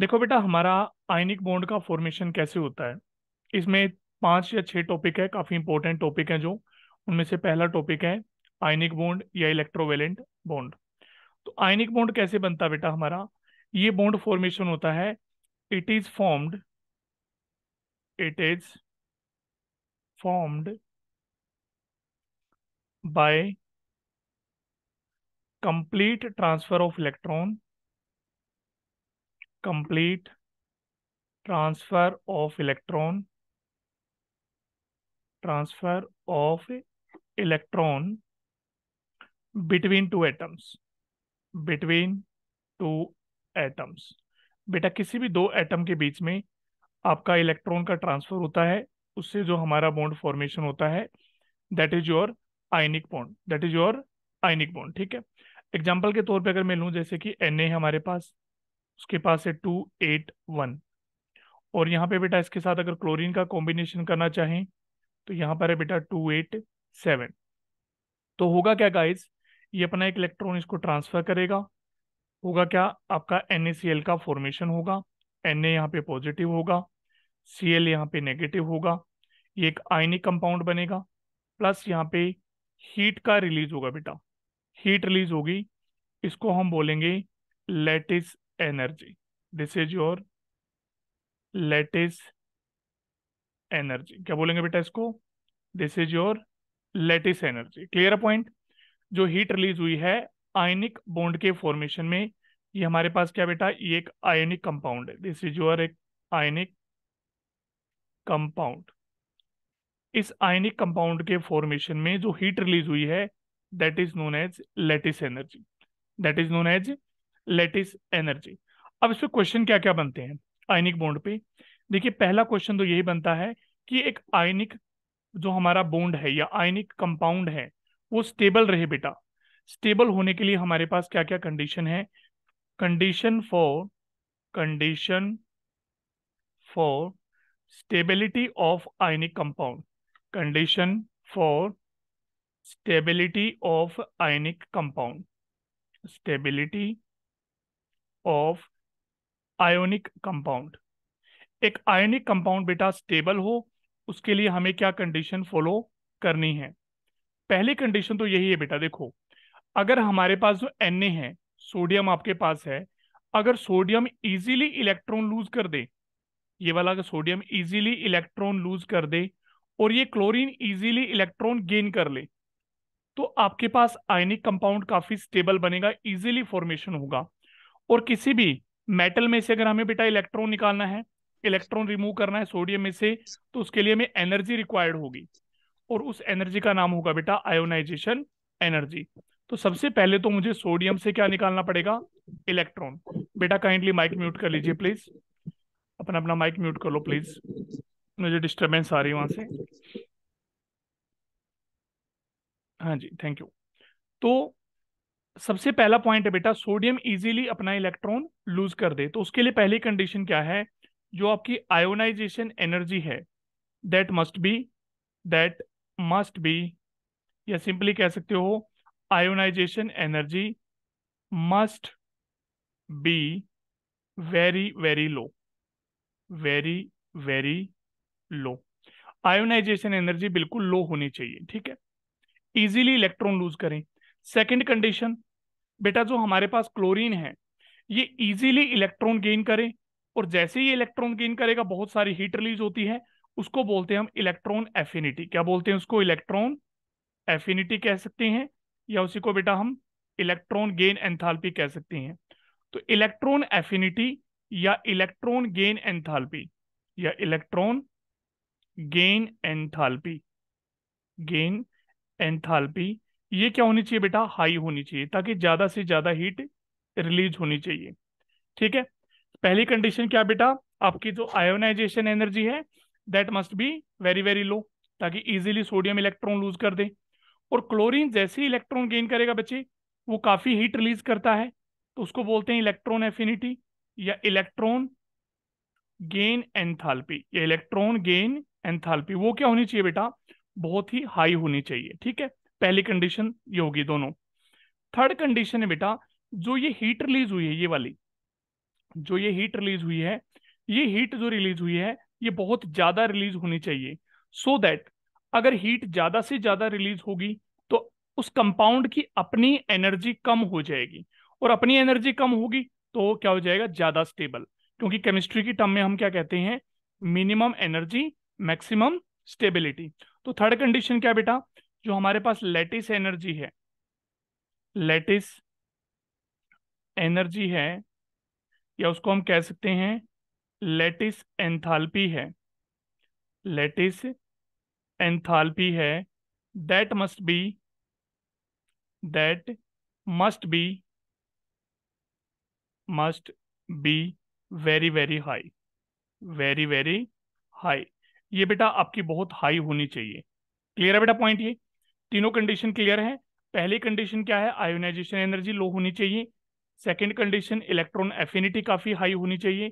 देखो बेटा हमारा आयनिक बॉन्ड का फॉर्मेशन कैसे होता है इसमें पांच या छह टॉपिक है काफी इंपॉर्टेंट टॉपिक है जो उनमें से पहला टॉपिक है आयनिक बॉन्ड या इलेक्ट्रोवेलेंट बॉन्ड तो आयनिक बॉन्ड कैसे बनता है बेटा हमारा ये बॉन्ड फॉर्मेशन होता है it is formed it is formed by complete transfer of electron complete transfer of electron transfer of electron between two atoms between two atoms बेटा किसी भी दो एटम के बीच में आपका इलेक्ट्रॉन का ट्रांसफर होता है उससे जो हमारा बॉन्ड फॉर्मेशन होता है that is your ionic bond that is your ionic bond ठीक है एग्जाम्पल के तौर पे अगर मैं लूँ जैसे कि एन हमारे पास उसके पास है टू एट वन और यहाँ पे बेटा इसके साथ अगर क्लोरीन का कॉम्बिनेशन करना चाहें तो यहाँ पर है बेटा टू एट सेवन तो होगा क्या गाइस ये अपना एक इलेक्ट्रॉन इसको ट्रांसफर करेगा होगा क्या आपका एन का फॉर्मेशन होगा एन ए यहाँ पे पॉजिटिव होगा सी एल यहाँ पे नेगेटिव होगा ये एक आयनिक कंपाउंड बनेगा प्लस यहाँ पे हीट का रिलीज होगा बेटा हीट रिलीज होगी इसको हम बोलेंगे lattice energy. This is your lattice energy क्या बोलेंगे बेटा इसको this is your lattice energy clear point जो हीट रिलीज हुई है आयनिक बॉन्ड के फॉर्मेशन में ये हमारे पास क्या बेटा ये एक आयनिक कंपाउंड है दिस इज योर एक आयनिक कंपाउंड इस आयनिक कंपाउंड के फॉर्मेशन में जो हीट रिलीज हुई है that is known as lattice energy that is known as lattice energy अब इसमें क्वेश्चन क्या क्या बनते हैं आयनिक बॉन्ड पे देखिए पहला क्वेश्चन तो यही बनता है कि एक आयनिक जो हमारा बॉन्ड है या आयनिक कंपाउंड है वो स्टेबल रहे बेटा स्टेबल होने के लिए हमारे पास क्या क्या कंडीशन है condition for condition for stability of ionic compound condition for stability of ionic compound stability of ionic compound एक आयोनिक कंपाउंड बेटा स्टेबल हो उसके लिए हमें क्या कंडीशन फॉलो करनी है पहली कंडीशन तो यही है बेटा देखो अगर हमारे पास जो एन है सोडियम आपके पास है अगर सोडियम इजीली इलेक्ट्रॉन लूज कर दे ये वाला अगर सोडियम इजीली इलेक्ट्रॉन लूज कर दे और ये क्लोरीन इजीली इलेक्ट्रॉन गेन कर ले तो आपके पास आयनिक कंपाउंड काफी स्टेबल बनेगा इजीली फॉर्मेशन होगा और किसी भी मेटल में से अगर हमें बेटा इलेक्ट्रॉन निकालना है इलेक्ट्रॉन रिमूव करना है सोडियम में से तो उसके लिए हमें एनर्जी रिक्वायर्ड होगी और उस एनर्जी का नाम होगा बेटा आयोनाइजेशन एनर्जी तो सबसे पहले तो मुझे सोडियम से क्या निकालना पड़ेगा इलेक्ट्रॉन बेटा काइंडली माइक म्यूट कर लीजिए प्लीज अपना अपना माइक म्यूट कर लो प्लीज मुझे डिस्टर्बेंस आ रही है वहां से हाँ जी थैंक यू तो सबसे पहला पॉइंट है बेटा सोडियम इजीली अपना इलेक्ट्रॉन लूज कर दे तो उसके लिए पहली कंडीशन क्या है जो आपकी आयोनाइजेशन एनर्जी है that must be that must be या सिंपली कह सकते हो ionization energy must be very very low very very low ionization energy बिल्कुल लो होनी चाहिए ठीक है इजीली इलेक्ट्रॉन लूज करें सेकंड कंडीशन बेटा जो हमारे पास क्लोरीन है ये इजीली इलेक्ट्रॉन गेन करे और जैसे ही इलेक्ट्रॉन गेन करेगा बहुत सारी हीट रिलीज होती है उसको बोलते हैं हम इलेक्ट्रॉन एफिनिटी क्या बोलते हैं उसको इलेक्ट्रॉन एफिनिटी कह सकते हैं या उसी को बेटा हम इलेक्ट्रॉन गेन एंथाल्पी कह सकते हैं तो इलेक्ट्रॉन एफिनिटी या इलेक्ट्रॉन गेन एंथाल्पी या electron gain enthalpy gain enthalpy ये क्या होनी चाहिए बेटा हाई होनी चाहिए ताकि ज्यादा से ज्यादा हीट रिलीज होनी चाहिए ठीक है पहली कंडीशन क्या बेटा आपकी जो आयोनाइजेशन एनर्जी है that must be very very low ताकि इजीली सोडियम इलेक्ट्रॉन लूज कर दे और क्लोरीन जैसे ही इलेक्ट्रॉन गेन करेगा बच्चे वो काफ़ी हीट रिलीज करता है तो उसको बोलते हैं इलेक्ट्रॉन एफिनिटी या इलेक्ट्रॉन गेन एंथाल्पी या इलेक्ट्रॉन गेन एंथाल्पी वो क्या होनी चाहिए बेटा बहुत ही हाई होनी चाहिए ठीक है पहली कंडीशन ये होगी दोनों थर्ड कंडीशन है बेटा जो ये हीट रिलीज हुई है ये वाली जो ये हीट रिलीज हुई है ये हीट जो रिलीज हुई है ये बहुत ज्यादा रिलीज होनी चाहिए सो so दैट अगर हीट ज्यादा से ज्यादा रिलीज होगी तो उस कंपाउंड की अपनी एनर्जी कम हो जाएगी और अपनी एनर्जी कम होगी तो क्या हो जाएगा ज्यादा स्टेबल क्योंकि केमिस्ट्री की टर्म में हम क्या कहते हैं मिनिमम एनर्जी मैक्सिमम स्टेबिलिटी तो थर्ड कंडीशन क्या बेटा जो हमारे पास लेटिस एनर्जी है लेटिस एनर्जी है या उसको हम कह सकते हैं लेटिस एंथाल्पी है लेटिस एंथाल्पी है that must be that must be must be very very high very very high ये बेटा आपकी बहुत हाई होनी चाहिए क्लियर है बेटा पॉइंट ये तीनों कंडीशन क्लियर है पहली कंडीशन क्या है आयोनाइजेशन एनर्जी लो होनी चाहिए सेकेंड कंडीशन इलेक्ट्रॉन एफिनिटी काफी हाई होनी चाहिए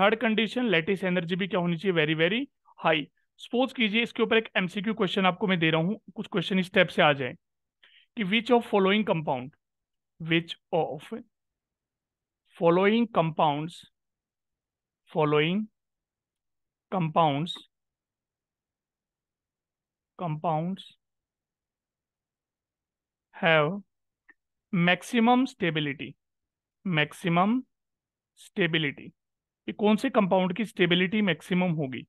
थर्ड कंडीशन लेटेस्ट एनर्जी भी क्या होनी चाहिए वेरी वेरी हाई सपोज कीजिए इसके ऊपर एक एमसीक्यू क्वेश्चन आपको मैं दे रहा हूँ कुछ क्वेश्चन इस टाइप से आ जाए कि which of following compound which of following compounds following compounds compounds have maximum stability maximum stability ये कौन से कंपाउंड की स्टेबिलिटी मैक्सिमम होगी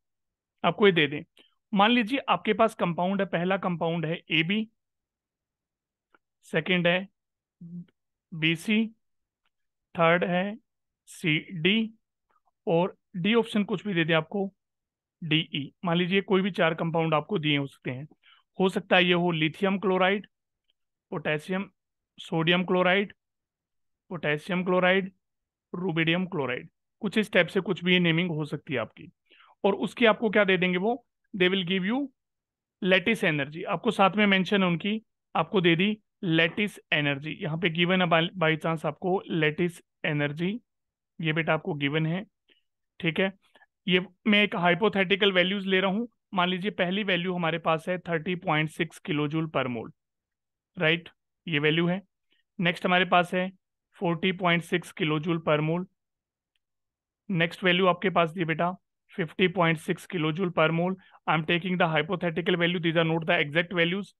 आपको ये दे दें मान लीजिए आपके पास कंपाउंड है पहला कंपाउंड है ए बी सेकेंड है बी सी थर्ड है सी डी और डी ऑप्शन कुछ भी दे दें आपको डी ई e। मान लीजिए कोई भी चार कंपाउंड आपको दिए हो सकते हैं हो सकता है ये हो lithium chloride potassium sodium chloride potassium chloride rubidium chloride कुछ इस टाइप से कुछ भी नेमिंग हो सकती है आपकी और उसकी आपको क्या दे देंगे वो they will give you lattice energy आपको साथ में मेंशन है उनकी आपको दे दी लेटिस एनर्जी यहाँ पे गिवन है बाई चांस आपको लेटिस एनर्जी ये बेटा आपको गिवन है ठीक है ये मैं एक हाइपोथेटिकल वैल्यूज ले रहा हूँ मान लीजिए पहली वैल्यू हमारे पास है thirty point six kilojoule per mole right ये वैल्यू है नेक्स्ट हमारे पास है 40.6 kilo joule per mole next value आपके पास दी बेटा 50.6 kilo joule per mole I am taking the hypothetical value these are not the exact values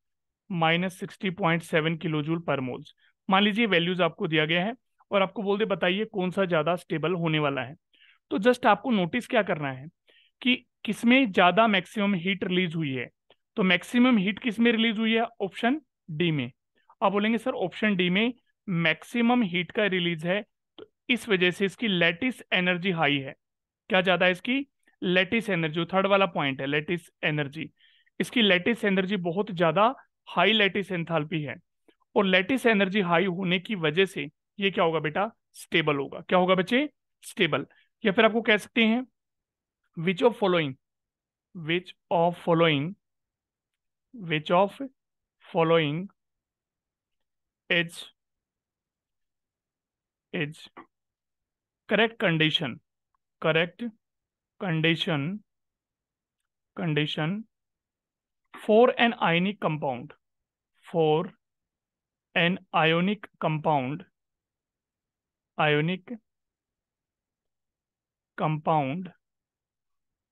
minus sixty point seven kilo joule per moles मान लीजिए values आपको दिया गया है और आपको बोल दे बताइए कौन सा ज़्यादा स्टेबल होने वाला है तो जस्ट आपको नोटिस क्या करना है कि किसमें ज़्यादा मैक्सिमम हीट रिलीज हुई है तो मैक्सिमम हीट किसमें रिलीज हुई है ऑप्शन डी में आप बोलेंगे सर ऑप्शन डी में मैक्सिमम हीट का रिलीज है तो इस वजह से इसकी लेटिस एनर्जी हाई है क्या ज्यादा है इसकी लेटिस एनर्जी थर्ड वाला पॉइंट है लेटिस एनर्जी इसकी लेटिस एनर्जी बहुत ज्यादा हाई लेटिस एंथाल्पी है और लेटिस एनर्जी हाई होने की वजह से ये क्या होगा बेटा स्टेबल होगा क्या होगा बच्चे स्टेबल या फिर आपको कह सकते हैं which of following which of following which of following is its correct condition correct condition condition for an ionic compound for an ionic compound ionic compound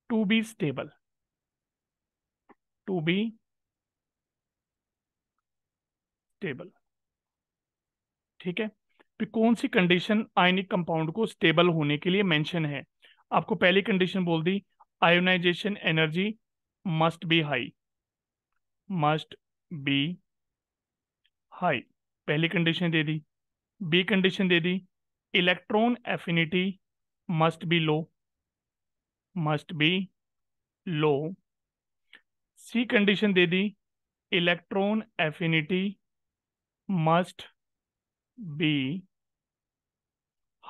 to be stable to be stable ठीक है फिर तो कौन सी condition ionic compound को stable होने के लिए मेंशन है आपको पहली कंडीशन बोल दी ionization energy must be high must be high पहली कंडीशन दे दी बी कंडीशन दे दी electron affinity must be low must be low C condition दे दी electron affinity must be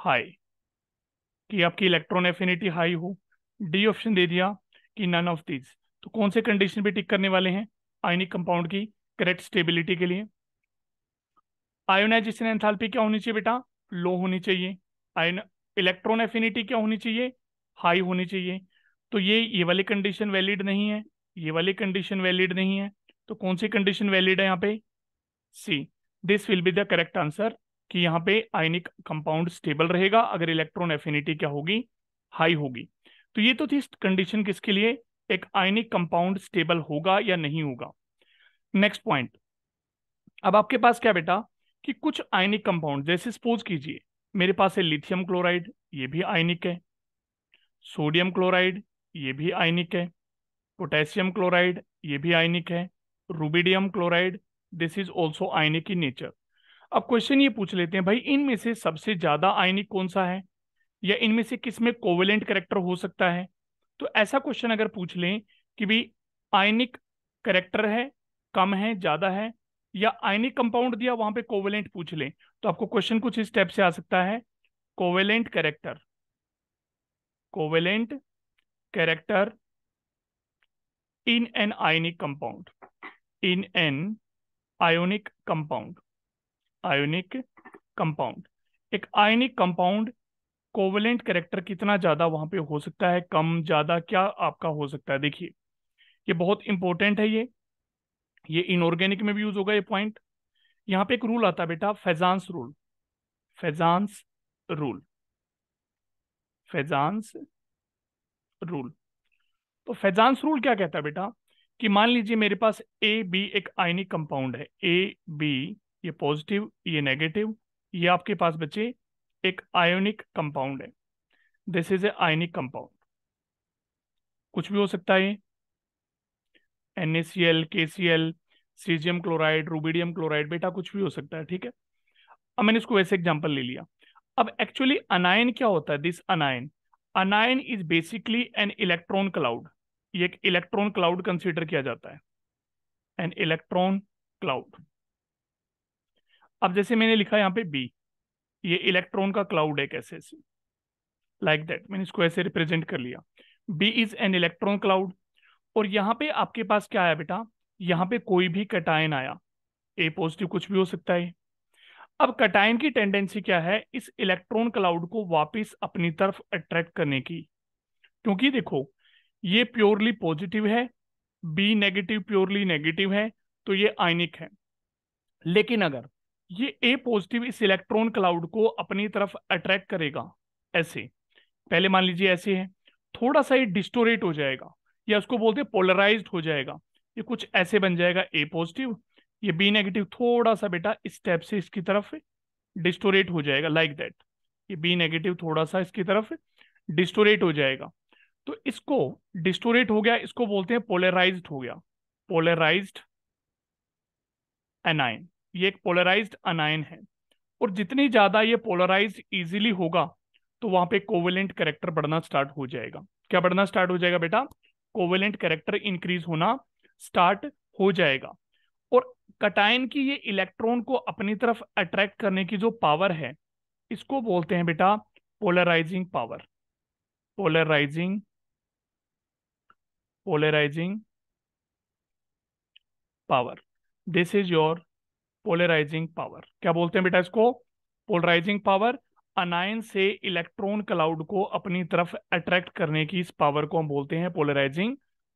high कि आपकी इलेक्ट्रॉन एफिनिटी हाई हो डी ऑप्शन दे दिया कि नन ऑफ दीज तो कौन से कंडीशन पे टिक करने वाले हैं आयनिक कंपाउंड की करेक्ट स्टेबिलिटी के लिए आयोनाइजेशन एंथैल्पी क्या होनी चाहिए बेटा लो होनी चाहिए आयन इलेक्ट्रॉन एफिनिटी क्या होनी चाहिए हाई होनी चाहिए तो ये ये वाली कंडीशन वैलिड नहीं है ये वाली कंडीशन वैलिड नहीं है तो कौन सी कंडीशन वैलिड है यहाँ पे C this will be the correct answer कि यहाँ पे आयनिक कंपाउंड स्टेबल रहेगा अगर इलेक्ट्रॉन एफिनिटी क्या होगी हाई होगी तो ये तो थी कंडीशन किसके लिए एक आयनिक कंपाउंड स्टेबल होगा या नहीं होगा नेक्स्ट पॉइंट अब आपके पास क्या बेटा कि कुछ आयनिक कंपाउंड जैसे सपोज कीजिए मेरे पास है लिथियम क्लोराइड ये भी आयनिक है सोडियम क्लोराइड ये भी आयनिक है पोटेशियम क्लोराइड ये भी आयनिक है rubidium chloride this is also ionic in nature अब क्वेश्चन ये पूछ लेते हैं भाई इनमें से सबसे ज्यादा आयनिक कौन सा है या इनमें से किस में कोवेलेंट करेक्टर हो सकता है तो ऐसा क्वेश्चन अगर पूछ लें कि भाई आयनिक करेक्टर है कम है ज्यादा है या आयनिक कंपाउंड दिया वहां पे कोवेलेंट पूछ लें तो आपको क्वेश्चन कुछ इस स्टेप से आ सकता है covalent character covalent character in an ionic compound in an ionic compound ionic compound एक आयोनिक कंपाउंड कोवलेंट करेक्टर कितना ज़्यादा वहां पे हो सकता है कम ज़्यादा क्या आपका हो सकता है देखिए ये बहुत इंपॉर्टेंट है ये ये इनऑर्गेनिक में भी यूज होगा ये पॉइंट यहां पे एक रूल आता है बेटा Fajans rule Fajans rule Fajans rule तो फैजांस रूल क्या कहता है बेटा कि मान लीजिए मेरे पास ए बी एक आयनिक कंपाउंड है ए बी ये पॉजिटिव ये नेगेटिव ये आपके पास बच्चे एक आयोनिक कंपाउंड है this is a ionic compound कुछ भी हो सकता है N A C L K C L caesium chloride rubidium chloride बेटा कुछ भी हो सकता है ठीक है अब मैंने इसको वैसे एग्जाम्पल ले लिया अब एक्चुअली अनायन क्या होता है this anion anion is basically an electron cloud ये एक इलेक्ट्रॉन क्लाउड कंसीडर किया जाता है एन इलेक्ट्रॉन क्लाउड अब जैसे मैंने लिखा यहां पे बी ये इलेक्ट्रॉन का क्लाउड है कैसे ऐसे लाइक दैट मैंने इसको ऐसे रिप्रेजेंट कर लिया B is an electron cloud और यहां पे आपके पास क्या आया बेटा यहां पे कोई भी कटायन आया ए पॉजिटिव कुछ भी हो सकता है अब कटायन की टेंडेंसी क्या है इस इलेक्ट्रॉन क्लाउड को वापस अपनी तरफ अट्रैक्ट करने की क्योंकि देखो ये प्योरली पॉजिटिव है बी नेगेटिव प्योरली नेगेटिव है तो ये आयनिक है लेकिन अगर ये ए पॉजिटिव इस इलेक्ट्रॉन क्लाउड को अपनी तरफ अट्रैक्ट करेगा ऐसे पहले मान लीजिए ऐसे है थोड़ा सा ये डिस्टोरेट हो जाएगा या उसको बोलते हैं पोलराइज हो जाएगा ये कुछ ऐसे बन जाएगा ए पॉजिटिव ये बी नेगेटिव थोड़ा सा बेटा इस से इसकी तरफ डिस्टोरेट हो जाएगा लाइक like दैट ये बी नेगेटिव थोड़ा सा इसकी तरफ डिस्टोरेट हो जाएगा तो इसको डिस्टोरेट हो गया इसको बोलते हैं पोलराइज्ड हो गया पोलराइज्ड एनाइन ये एक पोलराइज्ड अनाइन है और जितनी ज़्यादा ये पोलराइज इजीली होगा तो वहां पे कोवेलेंट करेक्टर बढ़ना स्टार्ट हो जाएगा क्या बढ़ना स्टार्ट हो जाएगा बेटा कोवेलेंट करेक्टर इंक्रीज होना स्टार्ट हो जाएगा और कटाइन की ये इलेक्ट्रॉन को अपनी तरफ अट्रैक्ट करने की जो पावर है इसको बोलते हैं बेटा polarizing power polarizing polarizing power this is your polarizing power क्या बोलते हैं बेटा इसको polarizing power अनायन से इलेक्ट्रॉन क्लाउड को अपनी तरफ अट्रैक्ट करने की इस पावर को हम बोलते हैं पोलराइजिंग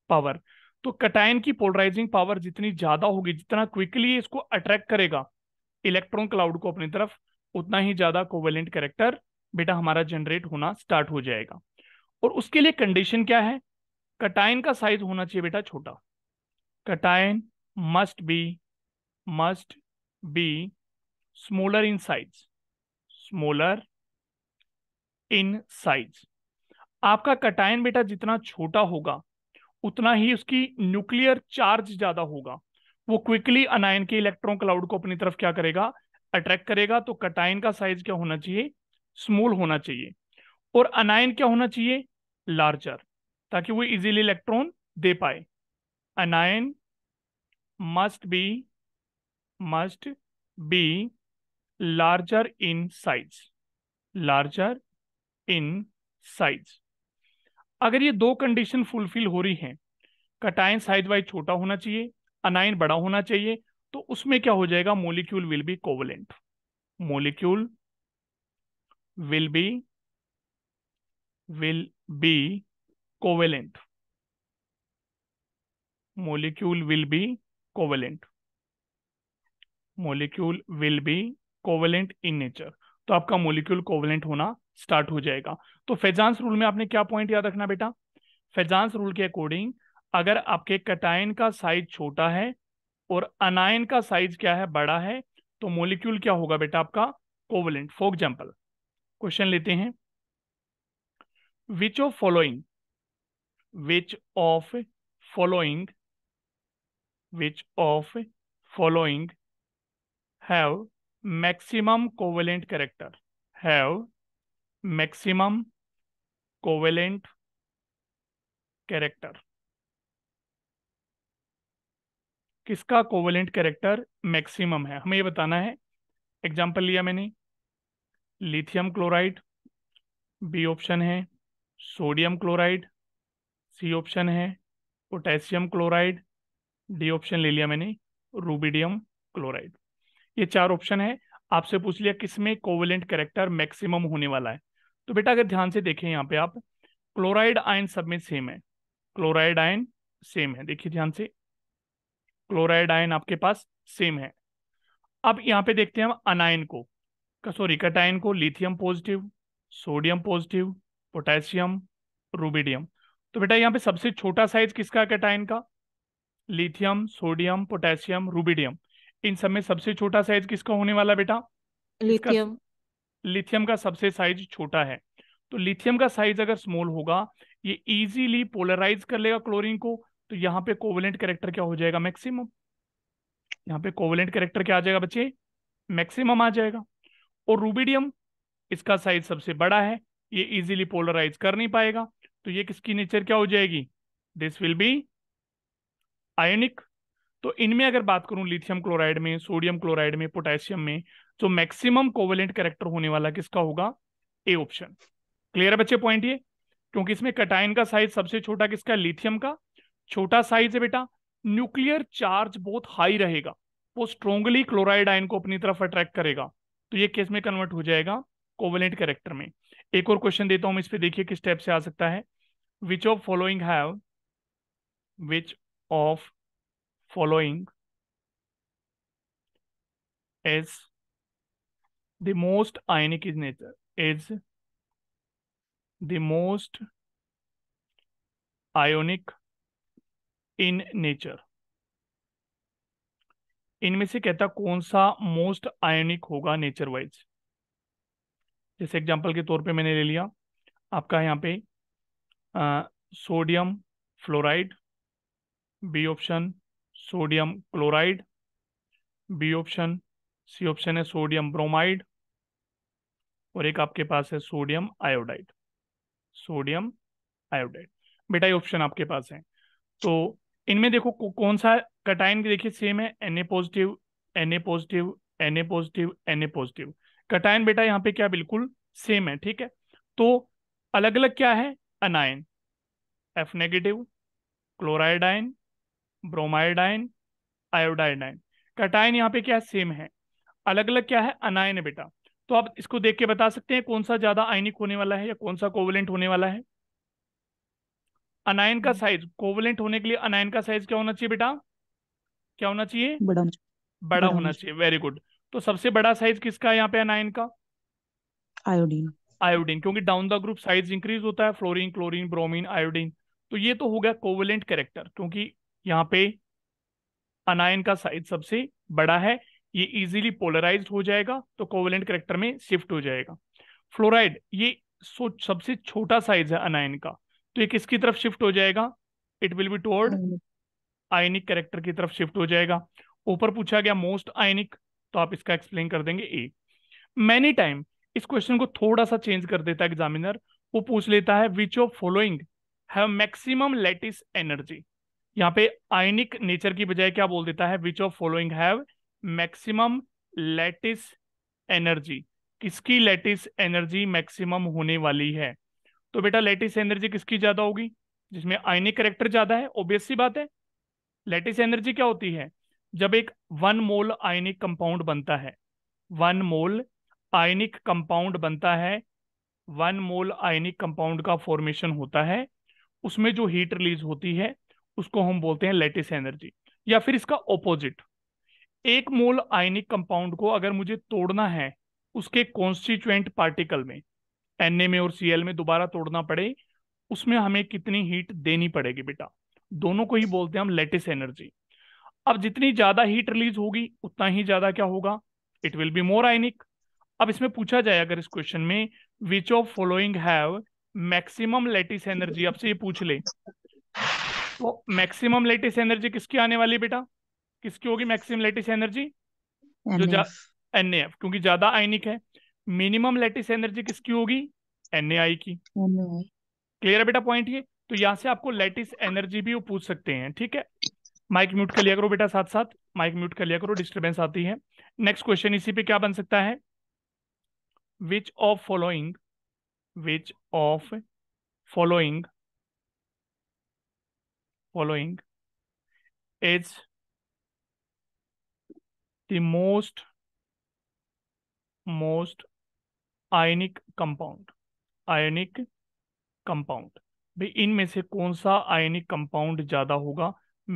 पावर तो कटायन की पोलराइजिंग पावर जितनी ज्यादा होगी जितना क्विकली इसको अट्रैक्ट करेगा इलेक्ट्रॉन क्लाउड को अपनी तरफ उतना ही ज्यादा कोवेलेंट कैरेक्टर बेटा हमारा जनरेट होना स्टार्ट हो जाएगा और उसके लिए कंडीशन क्या है कटाइन का साइज होना चाहिए बेटा छोटा cation must be must be smaller in size smaller in size आपका कटाइन बेटा जितना छोटा होगा उतना ही उसकी न्यूक्लियर चार्ज ज्यादा होगा वो क्विकली अनायन के इलेक्ट्रॉन क्लाउड को अपनी तरफ क्या करेगा अट्रैक्ट करेगा तो कटायन का साइज क्या होना चाहिए स्मॉल होना चाहिए और अनायन क्या होना चाहिए लार्जर ताकि वो इजीली इलेक्ट्रॉन दे पाए anion must be must be larger in size larger in size अगर ये दो कंडीशन फुलफिल हो रही हैं कटाइन साइज वाइज छोटा होना चाहिए अनायन बड़ा होना चाहिए तो उसमें क्या हो जाएगा molecule will be covalent molecule will be will be covalent molecule will be covalent molecule will be covalent in nature तो आपका मोलिक्यूल कोवलेंट होना स्टार्ट हो जाएगा तो फेजांस रूल में आपने क्या पॉइंट याद रखना बेटा फेजांस रूल के अकॉर्डिंग अगर आपके कटायन का साइज छोटा है और अनायन का साइज क्या है बड़ा है तो मोलिक्यूल क्या होगा बेटा आपका कोवलेंट फॉर एग्जाम्पल क्वेश्चन लेते हैं which of following which of following which of following have maximum covalent character have maximum covalent character किसका कोवेलेंट कैरेक्टर मैक्सिमम है हमें ये बताना है एग्जांपल लिया मैंने लिथियम क्लोराइड बी ऑप्शन है सोडियम क्लोराइड सी ऑप्शन है पोटेशियम क्लोराइड डी ऑप्शन ले लिया मैंने रूबिडियम क्लोराइड ये चार ऑप्शन है आपसे पूछ लिया किसमें कोवलेंट करेक्टर मैक्सिमम होने वाला है तो बेटा अगर ध्यान से देखें यहाँ पे आप क्लोराइड आयन सब में सेम है क्लोराइड आयन सेम है देखिए ध्यान से क्लोराइड आयन आपके पास सेम है अब यहाँ पे देखते हैं हम अनायन को सॉरी कटायन को lithium positive sodium positive potassium rubidium तो बेटा यहाँ पे सबसे छोटा साइज किसका कैटाइन का लिथियम सोडियम पोटेशियम रूबिडियम इन सब में सबसे छोटा साइज किसका होने वाला बेटा लिथियम लिथियम का सबसे साइज छोटा है तो लिथियम का साइज अगर स्मॉल होगा ये इजीली पोलराइज कर लेगा क्लोरीन को तो यहाँ पे कोवलेंट करेक्टर क्या हो जाएगा मैक्सिमम यहाँ पे कोवलेंट करेक्टर क्या आ जाएगा बच्चे मैक्सिमम आ जाएगा और रूबिडियम इसका साइज सबसे बड़ा है ये इजीली पोलराइज कर नहीं पाएगा तो ये किसकी नेचर क्या हो जाएगी दिस विल बी आयोनिक तो इनमें अगर बात करूं लिथियम क्लोराइड में सोडियम क्लोराइड में पोटेशियम में तो मैक्सिमम कोवलेंट करेक्टर होने वाला किसका होगा ए ऑप्शन क्लियर है बच्चे पॉइंट ये क्योंकि इसमें कटाइन का साइज सबसे छोटा किसका लिथियम का छोटा साइज है बेटा न्यूक्लियर चार्ज बहुत हाई रहेगा वो स्ट्रोंगली क्लोराइड आयन को अपनी तरफ अट्रैक्ट करेगा तो ये केस में कन्वर्ट हो जाएगा कोवलेंट करेक्टर में एक और क्वेश्चन देता हूं इस पे देखिए किस टाइप से आ सकता है which of following have which of following is the most ionic in nature is the most ionic in nature इनमें से कहता कौन सा मोस्ट आयोनिक होगा नेचर वाइज जैसे एग्जांपल के तौर पे मैंने ले लिया आपका यहाँ पे sodium fluoride B option sodium chloride B option C option है सोडियम ब्रोमाइड और एक आपके पास है सोडियम आयोडाइड सोडियम आयोडाइड बेटा ये ऑप्शन आपके पास है तो इनमें देखो कौन सा कटाइन देखिए सेम है N A positive N A positive N A positive N A positive cation बेटा यहाँ पे क्या बिल्कुल सेम है ठीक है तो अलग अलग क्या है anion F negative chloride ion bromide ion iodide ion cation यहाँ पे क्या सेम है अलग अलग क्या है तो आप इसको देख के बता सकते हैं कौन सा ज्यादा आयनिक होने वाला है या कौन सा कोवलेंट होने वाला है अनायन का साइज हम्म। कोवलेंट होने के लिए अनायन का साइज क्या होना चाहिए बेटा क्या होना चाहिए बड़ा बड़ा होना चाहिए वेरी गुड तो सबसे बड़ा साइज किसका है यहाँ पे अनायन का आयोडीन आयोडीन क्योंकि down the group size increase होता है फ्लोरिन क्लोरिन ब्रोमिन आयोडीन तो ये तो हो गया कोवलेंट करेक्टर क्योंकि यहाँ पे अनायन का साइज सबसे बड़ा है ये इजीली पोलराइज हो जाएगा तो कोवलेंट करेक्टर में शिफ्ट हो जाएगा फ्लोराइड ये सबसे छोटा साइज है अनायन का तो ये किसकी तरफ शिफ्ट हो जाएगा it will be toward ionic character की तरफ शिफ्ट हो जाएगा ऊपर पूछा गया मोस्ट आयनिक तो आप इसका एक्सप्लेन कर देंगे ए मैनी टाइम इस क्वेश्चन को थोड़ा सा चेंज कर देता है एग्जामिनर वो पूछ लेता है which of following have maximum lattice energy यहाँ पे आयनिक नेचर की बजाय क्या बोल देता है which of following have maximum lattice energy किसकी लेटिस एनर्जी मैक्सिमम होने वाली है तो बेटा लेटिस एनर्जी किसकी ज्यादा होगी जिसमें आयनिक करेक्टर ज्यादा है ओबियस सी बात है लेटिस एनर्जी क्या होती है जब एक वन मोल आयनिक कंपाउंड बनता है वन मोल आयनिक कंपाउंड बनता है वन मोल आयनिक कंपाउंड का फॉर्मेशन होता है उसमें जो हीट रिलीज होती है उसको हम बोलते हैं लेटिस एनर्जी या फिर इसका ऑपोजिट एक मोल आयनिक कंपाउंड को अगर मुझे तोड़ना है उसके कॉन्स्टिट्यूएंट पार्टिकल में एन में और सी में दोबारा तोड़ना पड़े उसमें हमें कितनी हीट देनी पड़ेगी बेटा दोनों को ही बोलते हैं हम लेटिस एनर्जी अब जितनी ज्यादा हीट रिलीज होगी उतना ही ज्यादा क्या होगा it will be more ionic अब इसमें पूछा जाए अगर इस क्वेश्चन में which of following have maximum lattice energy आपसे ये पूछ ले तो मैक्सिमम लेटिस एनर्जी किसकी आने वाली बेटा किसकी होगी मैक्सिमम लेटिस एनर्जी जो एन एफ क्योंकि ज्यादा आयनिक है मिनिमम लेटिस एनर्जी किसकी होगी एन ए आई की क्लियर है बेटा पॉइंट ये तो यहाँ से आपको लेटिस एनर्जी भी वो पूछ सकते हैं ठीक है माइक म्यूट कर लिया करो बेटा साथ साथ माइक म्यूट कर लिया करो डिस्टर्बेंस आती है नेक्स्ट क्वेश्चन इसी पे क्या बन सकता है which of following which of following following is the most most ionic compound ionic compound भाई इनमें से कौन सा आयनिक कंपाउंड ज़्यादा होगा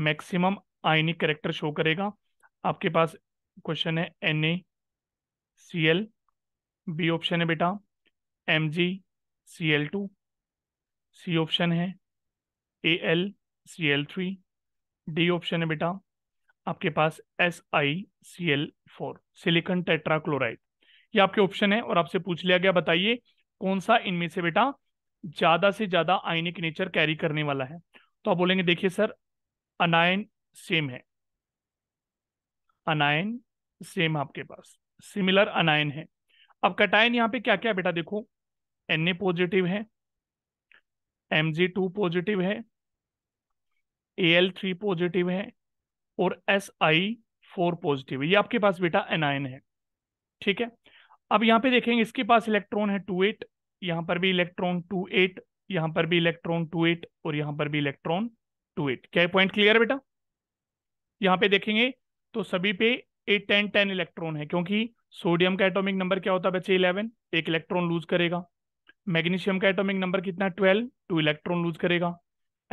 मैक्सिमम आयनिक करेक्टर शो करेगा आपके पास क्वेश्चन है N A C L B option है बेटा M G C L two C option है A L C L three D option है बेटा आपके पास S I C L four silicon tetrachloride ये आपके ऑप्शन है और आपसे पूछ लिया गया बताइए कौन सा इनमें से बेटा ज्यादा से ज्यादा आयनिक नेचर कैरी करने वाला है तो आप बोलेंगे देखिए सर अनायन सेम है अनायन सेम आपके पास सिमिलर अनायन है अब कटायन यहाँ पे क्या क्या बेटा देखो एन ए पॉजिटिव है एम जी टू पॉजिटिव है ए एल थ्री पॉजिटिव है और एस आई फोर पॉजिटिव है ये आपके पास बेटा एनायन है ठीक है अब यहाँ पे देखेंगे इसके पास इलेक्ट्रॉन है टू एट यहाँ पर भी इलेक्ट्रॉन टू एट यहाँ पर भी इलेक्ट्रॉन टू एट और यहाँ पर भी इलेक्ट्रॉन टू एट क्या पॉइंट क्लियर है बेटा यहाँ पे देखेंगे तो सभी पे एट टेन टेन इलेक्ट्रॉन है क्योंकि सोडियम का एटॉमिक नंबर क्या होता है बच्चे इलेवन एक इलेक्ट्रॉन लूज करेगा मैग्नीशियम का एटॉमिक नंबर कितना ट्वेल्व टू इलेक्ट्रॉन लूज करेगा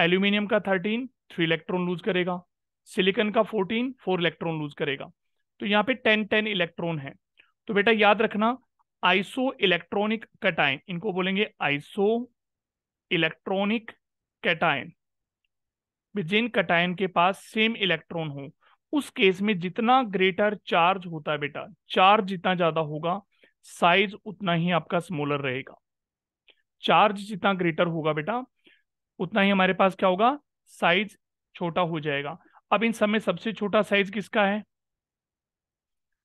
एल्यूमिनियम का थर्टीन थ्री इलेक्ट्रॉन लूज करेगा सिलिकन का फोर्टीन फोर इलेक्ट्रॉन लूज करेगा तो यहाँ पे टेन टेन इलेक्ट्रॉन है तो बेटा याद रखना आइसो इलेक्ट्रॉनिक कटाइन इनको बोलेंगे आइसो इलेक्ट्रॉनिक कैटाइन जिन कटाइन के पास सेम इलेक्ट्रॉन हो उस केस में जितना ग्रेटर चार्ज होता है बेटा चार्ज जितना ज्यादा होगा साइज उतना ही आपका स्मॉलर रहेगा चार्ज जितना ग्रेटर होगा बेटा उतना ही हमारे पास क्या होगा साइज छोटा हो जाएगा अब इन सब में सबसे छोटा साइज किसका है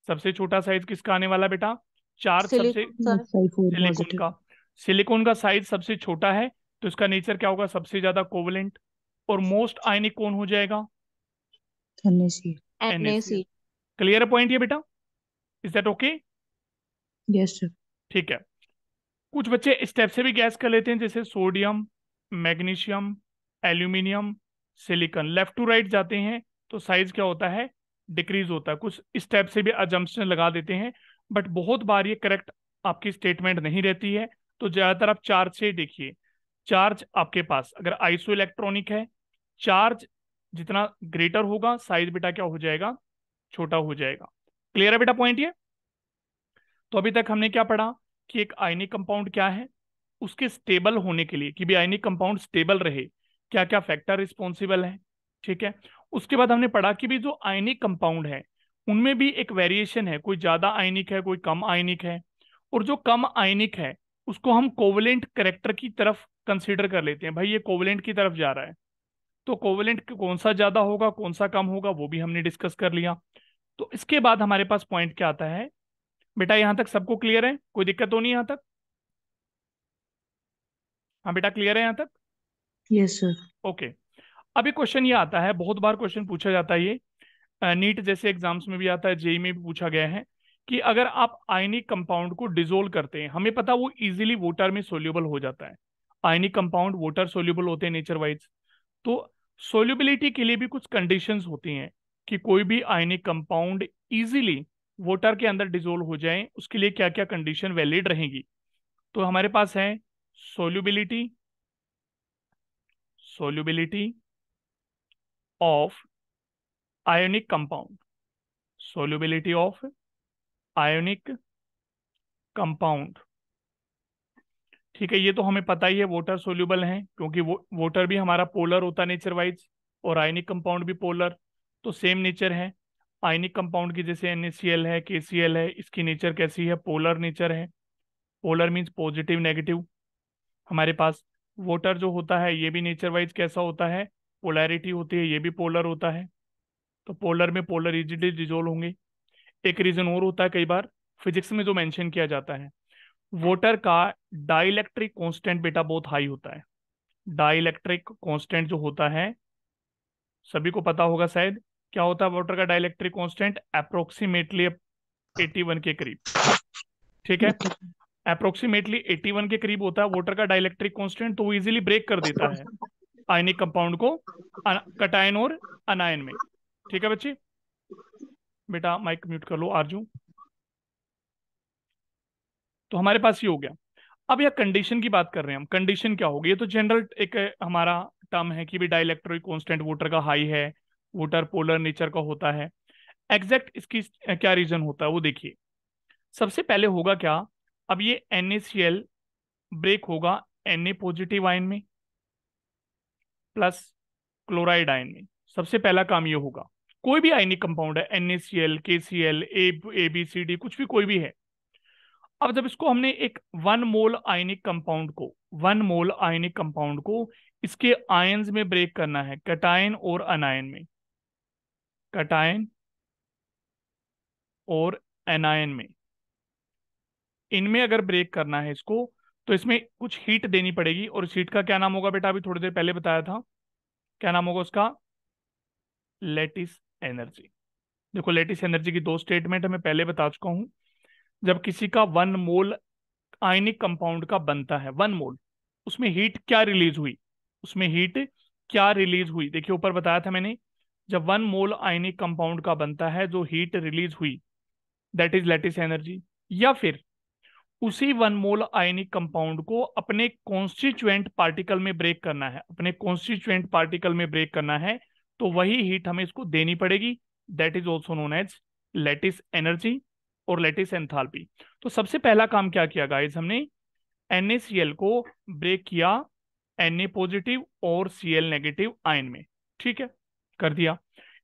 सबसे छोटा साइज किसका आने वाला बेटा चार्ज सबसे सिलिकॉन का सिलिकॉन का साइज सबसे छोटा है तो इसका नेचर क्या होगा सबसे ज्यादा कोवलेंट और मोस्ट आयनिक कौन हो जाएगा क्लियर पॉइंट ये बेटा is that okay yes sir ठीक है कुछ बच्चे स्टेप से भी गैस कर लेते हैं जैसे sodium magnesium aluminium silicon left to right जाते हैं तो साइज क्या होता है डिक्रीज होता है कुछ स्टेप से भी अजम्पन लगा देते हैं बट बहुत बार ये करेक्ट आपकी स्टेटमेंट नहीं रहती है तो ज्यादातर आप चार्ज से देखिए चार्ज आपके पास अगर आइसो इलेक्ट्रॉनिक है चार्ज जितना ग्रेटर होगा साइज बेटा क्या हो जाएगा छोटा हो जाएगा क्लियर है बेटा पॉइंट ये तो अभी तक हमने क्या पढ़ा कि एक आयनिक कंपाउंड क्या है उसके स्टेबल होने के लिए कि भी आयनिक कंपाउंड स्टेबल रहे क्या क्या फैक्टर रिस्पॉन्सिबल है ठीक है उसके बाद हमने पढ़ा कि भी जो आयनिक कंपाउंड है उनमें भी एक वेरिएशन है कोई ज्यादा आयनिक है कोई कम आयनिक है और जो कम आयनिक है उसको हम कोवलेंट करेक्टर की तरफ कंसिडर कर लेते हैं भाई ये कोवलेंट की तरफ जा रहा है तो कोवेलेंट कौन सा ज्यादा होगा कौन सा कम होगा वो भी हमने डिस्कस कर लिया तो इसके बाद हमारे पास पॉइंट क्या आता है बेटा यहां तक सबको क्लियर है कोई दिक्कत तो नहीं यहां तक हाँ बेटा क्लियर है यहाँ तक यस सर ओके अभी क्वेश्चन ये आता है बहुत बार क्वेश्चन पूछा जाता है ये नीट जैसे एग्जाम्स में भी आता है जेई e e में भी पूछा गया है कि अगर आप आयनिक कंपाउंड को डिजोल्व करते हैं हमें पता वो इजीली वोटर में सोल्यूबल हो जाता है आयनिक कंपाउंड वोटर सोल्यूबल होते हैं नेचर वाइज तो सोल्यूबिलिटी के लिए भी कुछ कंडीशंस होती हैं कि कोई भी आयनिक कंपाउंड इजीली वाटर के अंदर डिजोल्व हो जाए उसके लिए क्या क्या कंडीशन वैलिड रहेगी तो हमारे पास है solubility solubility of ionic compound solubility of ionic compound ठीक है ये तो हमें पता ही है वोटर सोल्यूबल हैं क्योंकि वो वोटर भी हमारा पोलर होता है नेचर वाइज और आयनिक कंपाउंड भी पोलर तो सेम नेचर है आयनिक कंपाउंड की जैसे एन है के है इसकी नेचर कैसी है पोलर नेचर है पोलर मीन्स पॉजिटिव नेगेटिव हमारे पास वोटर जो होता है ये भी नेचर वाइज कैसा होता है पोलैरिटी होती है ये भी पोलर होता है तो पोलर में पोलर इजिली डिजोल्व होंगे एक रीज़न और होता है कई बार फिजिक्स में जो मेंशन किया जाता है वोटर का डाइलेक्ट्रिक कांस्टेंट बेटा बहुत हाई होता है डाइलेक्ट्रिक कांस्टेंट जो होता है सभी को पता होगा शायद क्या होता है वोटर का डाइलेक्ट्रिक कांस्टेंट अप्रोक्सीमेटली 81 के करीब ठीक है अप्रोक्सीमेटली 81 के करीब होता है वोटर का डाइलेक्ट्रिक कांस्टेंट तो इजिली इजीली ब्रेक कर देता है आयनिक कंपाउंड को कटायन और अनायन में ठीक है बच्चे बेटा माइक म्यूट कर लो आरजू तो हमारे पास ये हो गया अब यह कंडीशन की बात कर रहे हैं हम कंडीशन क्या होगी ये तो जनरल एक हमारा टर्म है कि भी कॉन्स्टेंट वोटर का हाई है वोटर पोलर नेचर का होता है एग्जैक्ट इसकी क्या रीजन होता है वो देखिए सबसे पहले होगा क्या अब ये एन ब्रेक होगा एन पॉजिटिव आयन में प्लस क्लोराइड आयन में सबसे पहला काम ये होगा कोई भी आयनिक कंपाउंड है N A C L K C L A B C D कुछ भी कोई भी है अब जब इसको हमने एक वन मोल आयनिक कंपाउंड को वन मोल आयनिक कंपाउंड को इसके आयन में ब्रेक करना है कटायन और अनायन में कटायन और एनायन में इनमें अगर ब्रेक करना है इसको तो इसमें कुछ हीट देनी पड़ेगी और इस हीट का क्या नाम होगा बेटा अभी थोड़ी देर पहले बताया था क्या नाम होगा उसका लेटिस एनर्जी देखो लेटिस एनर्जी की दो स्टेटमेंट मैं पहले बता चुका हूं जब किसी का वन मोल आयनिक कंपाउंड का बनता है वन मोल उसमें हीट क्या रिलीज हुई उसमें हीट क्या रिलीज हुई देखिए ऊपर बताया था मैंने जब वन मोल आयनिक कंपाउंड का बनता है जो हीट रिलीज हुई दैट इज लेटिस एनर्जी या फिर उसी वन मोल आयनिक कंपाउंड को अपने कॉन्स्टिट्यूएंट पार्टिकल में ब्रेक करना है अपने कॉन्स्टिट्यूएंट पार्टिकल में ब्रेक करना है तो वही हीट हमें इसको देनी पड़ेगी that is also known as lattice energy और लेटिस एंथाल्पी तो सबसे पहला काम क्या किया गाइज हमने एन को ब्रेक किया एन पॉजिटिव और सी नेगेटिव आयन में ठीक है कर दिया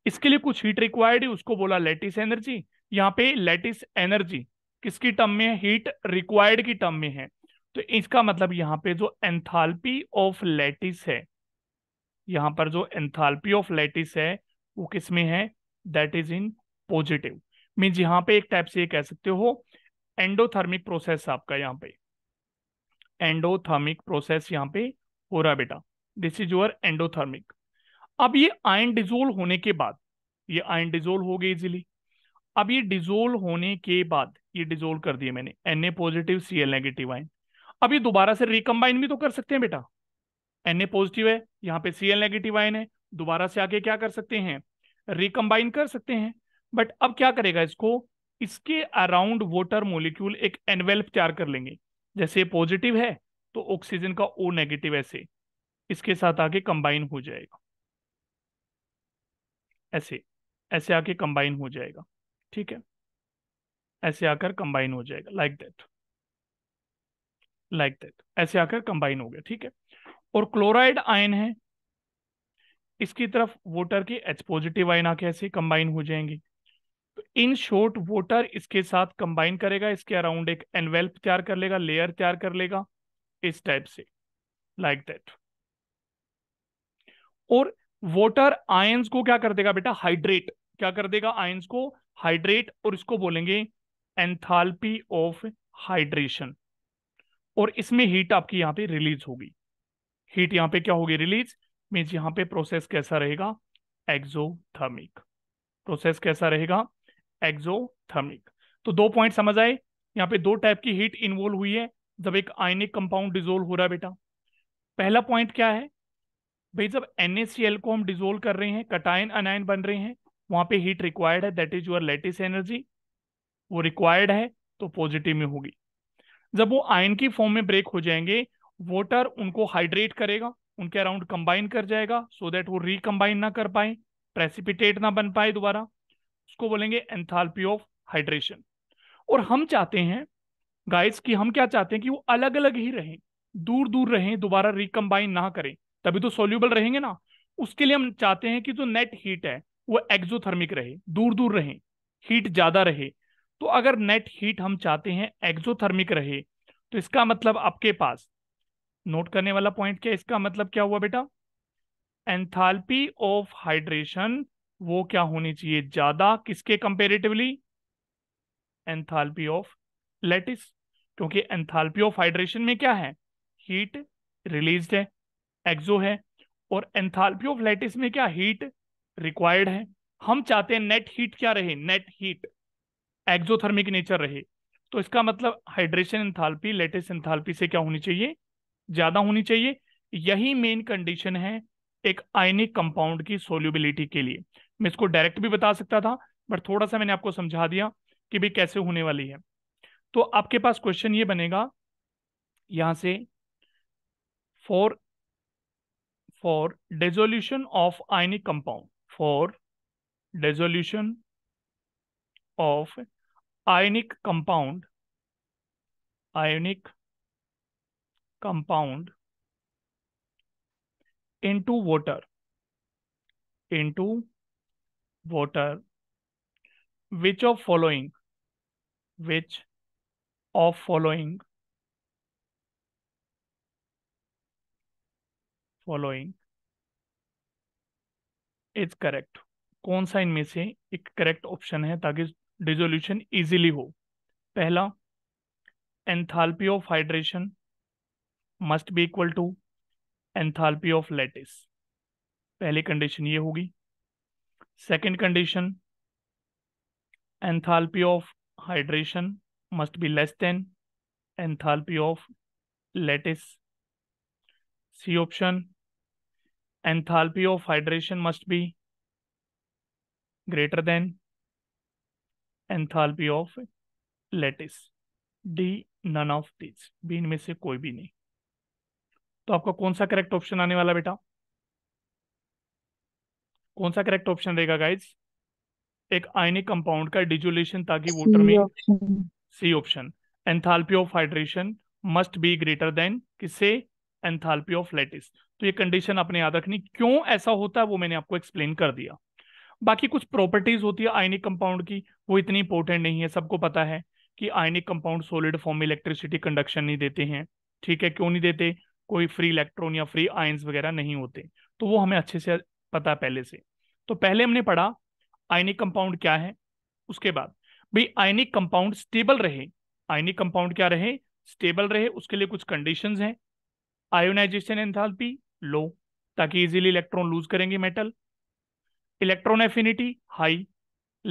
इसके लिए कुछ हीट रिक्वायर्ड है उसको बोला लेटिस एनर्जी यहाँ पे लेटिस एनर्जी किसकी टर्म में है हीट रिक्वायर्ड की टर्म में है तो इसका मतलब यहाँ पे जो एंथाल्पी ऑफ लेटिस है यहाँ पर जो एंथाल्पी ऑफ लेटिस है वो किसमें है that is in positive means यहाँ पे एक टाइप से ये कह सकते हो एंडोथर्मिक प्रोसेस आपका यहाँ पे एंडोथर्मिक प्रोसेस यहाँ पे हो रहा है बेटा दिस इज योर एंडोथर्मिक अब ये आयन डिजोल्व होने के बाद ये आयन डिजोल्व हो गए इजिली अब ये डिजोल्व होने के बाद ये डिजोल्व कर दिए मैंने N A positive C L negative ion अब ये दोबारा से रिकम्बाइन भी तो कर सकते हैं बेटा एन ए पॉजिटिव है यहाँ पे सी एल नेगेटिव आयन है दोबारा से आके क्या कर सकते हैं रिकम्बाइन कर सकते हैं बट अब क्या करेगा इसको इसके अराउंड वोटर मोलिक्यूल एक एनवेल्प तैयार कर लेंगे जैसे पॉजिटिव है तो ऑक्सीजन का ओ नेगेटिव ऐसे इसके साथ आके कंबाइन हो जाएगा ऐसे ऐसे आके कंबाइन हो जाएगा ठीक है ऐसे आकर कंबाइन हो जाएगा लाइक दैट लाइक दैट ऐसे आकर कंबाइन हो गया ठीक है और क्लोराइड आयन है इसकी तरफ वोटर के एच पॉजिटिव आयन आके ऐसे कंबाइन हो जाएंगे इन शॉर्ट वोटर इसके साथ कंबाइन करेगा इसके अराउंड एक एनवेल्प तैयार कर लेगा लेयर तैयार कर लेगा इस टाइप से लाइक like दैट और वोटर आयंस को क्या कर देगा बेटा हाइड्रेट क्या कर देगा आयंस को हाइड्रेट और इसको बोलेंगे एंथाल्पी ऑफ हाइड्रेशन और इसमें हीट आपकी यहां पे रिलीज होगी हीट यहां पे क्या होगी रिलीज मीन्स यहां पे प्रोसेस कैसा रहेगा एक्सोथर्मिक प्रोसेस कैसा रहेगा एक्सोथर्मिक तो दो पॉइंट समझ आए यहाँ पे दो टाइप की हीट इन्वॉल्व हुई है जब एक आयनिक कंपाउंड डिजोल्व हो रहा है बेटा पहला पॉइंट क्या है भाई जब एन को हम डिजोल्व कर रहे हैं कटायन अनायन बन रहे हैं वहां पे हीट रिक्वायर्ड है that is your lattice energy वो रिक्वायर्ड है तो पॉजिटिव में होगी जब वो आयन की फॉर्म में ब्रेक हो जाएंगे वाटर उनको हाइड्रेट करेगा उनके अराउंड कंबाइन कर जाएगा सो so दैट वो रिकम्बाइन ना कर पाए प्रेसिपिटेट ना बन पाए दोबारा इसको बोलेंगे एंथाल्पी ऑफ हाइड्रेशन और हम चाहते हैं गाइस कि हम क्या चाहते हैं कि वो अलग अलग ही रहें दूर दूर रहें दोबारा रिकम्बाइन ना करें तभी तो सोल्यूबल रहेंगे ना उसके लिए हम चाहते हैं कि जो तो नेट हीट है वो एक्जोथर्मिक रहे दूर दूर रहे हीट ज्यादा रहे तो अगर नेट हीट हम चाहते हैं एक्जोथर्मिक रहे तो इसका मतलब आपके पास नोट करने वाला पॉइंट क्या इसका मतलब क्या हुआ बेटा एंथाल्पी ऑफ हाइड्रेशन वो क्या होनी चाहिए ज्यादा किसके कंपेरेटिवली एंथाल्पी ऑफ लेटिस क्योंकि एंथाल्पी ऑफ हाइड्रेशन में क्या है हीट रिलीज है एक्सो है और एंथाल्पी ऑफ लेटिस में क्या हीट रिक्वायर्ड है हम चाहते हैं नेट हीट क्या रहे नेट हीट एक्सोथर्मिक नेचर रहे तो इसका मतलब हाइड्रेशन एंथाल्पी लेटिस एंथाल्पी से क्या होनी चाहिए ज्यादा होनी चाहिए यही मेन कंडीशन है एक आयनिक कंपाउंड की सोल्यूबिलिटी के लिए मैं इसको डायरेक्ट भी बता सकता था बट थोड़ा सा मैंने आपको समझा दिया कि भाई कैसे होने वाली है तो आपके पास क्वेश्चन ये बनेगा यहां से for for dissolution of ionic compound for dissolution of ionic compound ionic compound into water into voter which of following which of following following is correct कौन सा इनमें से एक करेक्ट ऑप्शन है ताकि डिजोल्यूशन इजीली हो पहला enthalpy of hydration must be equal to enthalpy of lattice पहली कंडीशन ये होगी Second condition, enthalpy of hydration must be less than enthalpy of lattice. C option, enthalpy of hydration must be greater than enthalpy of lattice. D none of these. B इनमें से कोई भी नहीं तो आपका कौन सा करेक्ट ऑप्शन आने वाला बेटा कौन सा करेक्ट ऑप्शन रहेगा गाइज एक आयनिक कंपाउंड का डिजुलेशन ताकि वोटर में C option enthalpy of hydration must be greater than किससे एंथाल्पी ऑफ लेटिस तो ये कंडीशन आपने याद रखनी क्यों ऐसा होता है वो मैंने आपको एक्सप्लेन कर दिया बाकी कुछ प्रॉपर्टीज होती है आयनिक कंपाउंड की वो इतनी इंपॉर्टेंट नहीं है सबको पता है कि आयनिक कंपाउंड सॉलिड फॉर्म में इलेक्ट्रिसिटी कंडक्शन नहीं देते हैं ठीक है क्यों नहीं देते कोई फ्री इलेक्ट्रॉन या फ्री आयंस वगैरह नहीं होते तो वो हमें अच्छे से पता है पहले से तो पहले हमने पढ़ा आयनिक कंपाउंड क्या है उसके बाद भाई आयनिक कंपाउंड स्टेबल रहे आयनिक कंपाउंड क्या रहे स्टेबल रहे उसके लिए कुछ कंडीशन हैं आयोनाइजेशन एंथैल्पी लो ताकि इजीली इलेक्ट्रॉन लूज करेंगे metal electron affinity high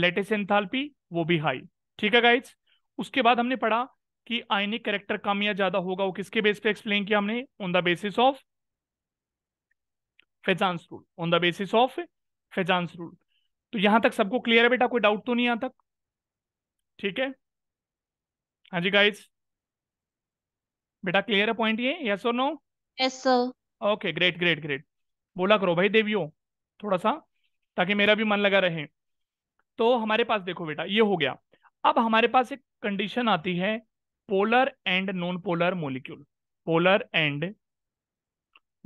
lattice enthalpy वो भी हाई ठीक है गाइड्स उसके बाद हमने पढ़ा कि आयनिक करेक्टर कम या ज्यादा होगा वो किसके बेस पे एक्सप्लेन किया हमने on the basis of Fajans rule on the basis of Fajans rule तो यहां तक सबको क्लियर है बेटा कोई डाउट तो नहीं यहां तक ठीक है हाँ जी गाइस बेटा क्लियर है पॉइंट ये यस और no yes sir okay great great great बोला करो भाई देवियो थोड़ा सा ताकि मेरा भी मन लगा रहे तो हमारे पास देखो बेटा ये हो गया अब हमारे पास एक कंडीशन आती है polar and non polar molecule polar and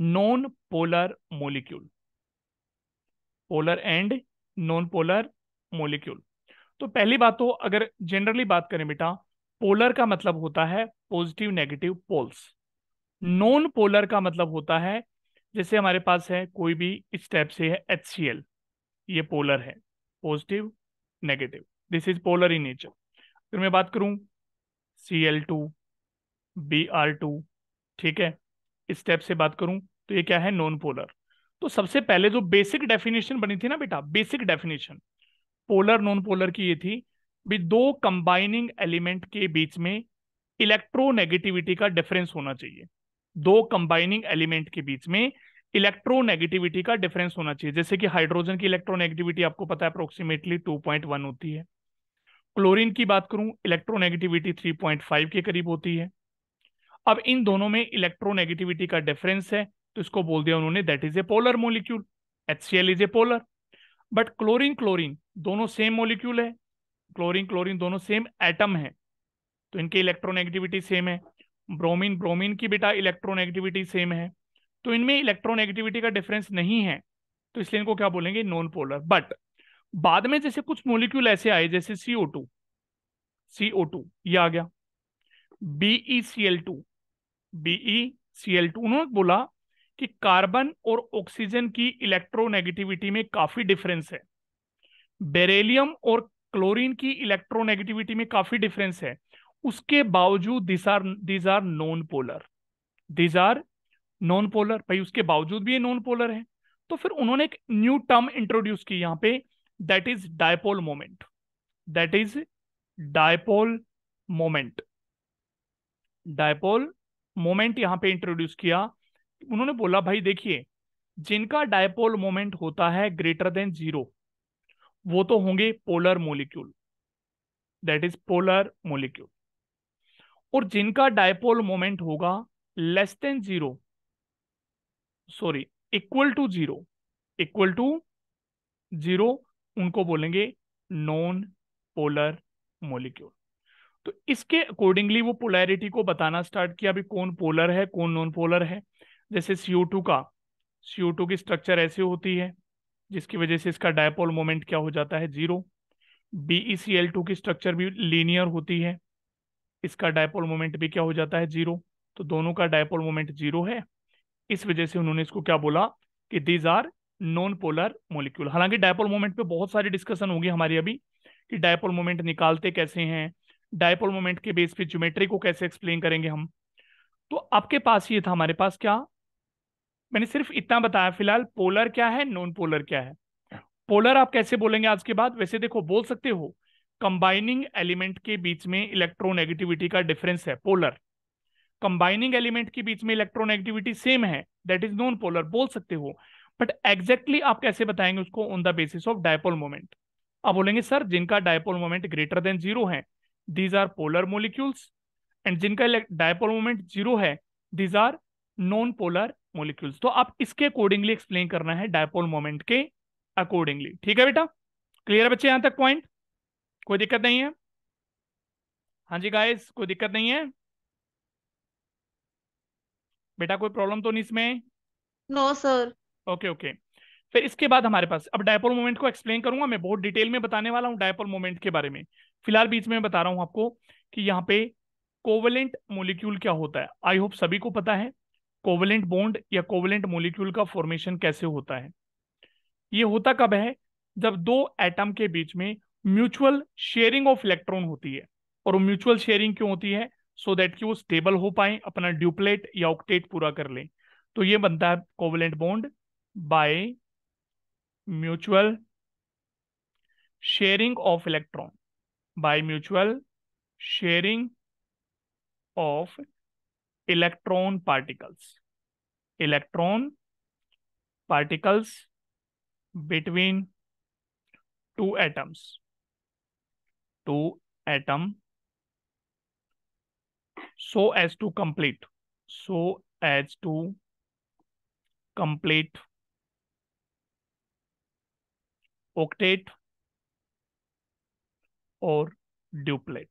non polar molecule polar and non polar molecule तो पहली बात तो अगर जनरली बात करें बेटा पोलर का मतलब होता है positive negative poles non polar का मतलब होता है जैसे हमारे पास है कोई भी इस टाइप से है एच सी एल ये पोलर है positive negative this is polar in nature अगर मैं बात करूं C L two B R two ठीक है इस टाइप से बात करूं तो ये क्या है नॉन पोलर तो सबसे पहले जो बेसिक डेफिनेशन बनी थी ना बेटा basic definition polar non polar की ये थी भी दो कंबाइनिंग एलिमेंट के बीच में इलेक्ट्रोनेगेटिविटी का डिफरेंस होना चाहिए दो कंबाइनिंग एलिमेंट के बीच में इलेक्ट्रोनेगेटिविटी का डिफरेंस होना चाहिए जैसे कि हाइड्रोजन की इलेक्ट्रोनेगेटिविटी आपको पता है अप्रोक्सीमेटली 2.1 होती है क्लोरीन की बात करूं इलेक्ट्रोनेगेटिविटी 3.5 के करीब होती है अब इन दोनों में इलेक्ट्रोनेगेटिविटी का डिफरेंस है तो इसको बोल दिया उन्होंने that is a polar molecule H C L is a polar but chlorine chlorine दोनों सेम मोलिक्यूल है क्लोरिन क्लोरिन दोनों सेम एटम है तो इनके इलेक्ट्रोनेगेटिविटी सेम है ब्रोमीन ब्रोमीन की बेटा इलेक्ट्रोनेगेटिविटी सेम है तो इनमें इलेक्ट्रोनेगेटिविटी का डिफरेंस नहीं है तो इसलिए इनको क्या बोलेंगे नॉन पोलर बट बाद में जैसे कुछ मोलिक्यूल ऐसे आए जैसे सीओ टू सीओ टू ये आ गया B C L L two C L C L बोला कि कार्बन और ऑक्सीजन की इलेक्ट्रोनेगेटिविटी में काफी डिफरेंस है बेरेलियम और क्लोरीन की इलेक्ट्रोनेगेटिविटी में काफी डिफरेंस है उसके बावजूद this are these are non polar these are non polar भाई उसके बावजूद भी ये नॉन पोलर है तो फिर उन्होंने एक न्यू टर्म इंट्रोड्यूस की यहां पे that is dipole moment that is dipole moment dipole moment यहां पे इंट्रोड्यूस किया उन्होंने बोला भाई देखिए जिनका डायपोल मोमेंट होता है ग्रेटर देन जीरो वो तो होंगे polar molecule that is polar molecule और जिनका डायपोल मोमेंट होगा less than zero sorry equal to zero equal to zero उनको बोलेंगे नॉन पोलर मोलिक्यूल तो इसके अकॉर्डिंगली वो पोलैरिटी को बताना स्टार्ट किया अभी कौन पोलर है कौन नॉन पोलर है जैसे सी का सी की स्ट्रक्चर ऐसी होती है जिसकी वजह से इसका डायपोल मोमेंट क्या हो जाता है जीरो BeCl2 की स्ट्रक्चर भी लीनियर होती है इसका डायपोल मोमेंट भी क्या हो जाता है जीरो तो दोनों का डायपोल मोमेंट जीरो है इस वजह से उन्होंने इसको क्या बोला कि these are non polar molecule हालांकि डायपोल मोमेंट पे बहुत सारी डिस्कशन होगी हमारी अभी कि डायपोल मोमेंट निकालते कैसे हैं डायपोल मोमेंट के बेस पे ज्योमेट्री को कैसे एक्सप्लेन करेंगे हम तो आपके पास ये था हमारे पास क्या मैंने सिर्फ इतना बताया फिलहाल पोलर क्या है नॉन पोलर क्या है पोलर आप कैसे बोलेंगे आज के बाद वैसे देखो बोल सकते हो कंबाइनिंग एलिमेंट के बीच में इलेक्ट्रोनेगेटिविटी का डिफरेंस है पोलर कंबाइनिंग एलिमेंट के बीच में इलेक्ट्रोनेगेटिविटी सेम है दैट इज नॉन पोलर बोल सकते हो बट एग्जैक्टली आप कैसे बताएंगे उसको on the basis of dipole moment आप बोलेंगे सर जिनका dipole moment greater than zero है these are polar molecules and जिनका डायपोल मोमेंट जीरो है these are non polar molecules तो आप इसके अकॉर्डिंगली एक्सप्लेन करना है डायपोल मोमेंट के अकॉर्डिंगली ठीक है बेटा क्लियर है बच्चे यहां तक पॉइंट कोई दिक्कत नहीं है हाँ जी गाइस कोई दिक्कत नहीं है बेटा कोई प्रॉब्लम तो नहीं इसमें नो सर ओके ओके फिर इसके बाद हमारे पास अब डायपोल मोमेंट को एक्सप्लेन करूंगा मैं बहुत डिटेल में बताने वाला हूँ डायपोल मोमेंट के बारे में फिलहाल बीच में बता रहा हूँ आपको कि यहाँ पे कोवलेंट मोलिक्यूल क्या होता है आई होप सभी को पता है कोवलेंट बॉन्ड या कोवलेंट मोलिक्यूल का फॉर्मेशन कैसे होता है ये होता कब है जब दो एटम के बीच में म्यूचुअल शेयरिंग ऑफ इलेक्ट्रॉन होती है और म्यूचुअल शेयरिंग क्यों होती है सो so दैट कि वो स्टेबल हो पाए अपना ड्यूप्लेट या ऑक्टेट पूरा कर लें तो ये बनता है covalent bond by mutual sharing of electron by mutual sharing of electron particles electron particles between two atoms two atom so as to complete so as to complete octet or duplet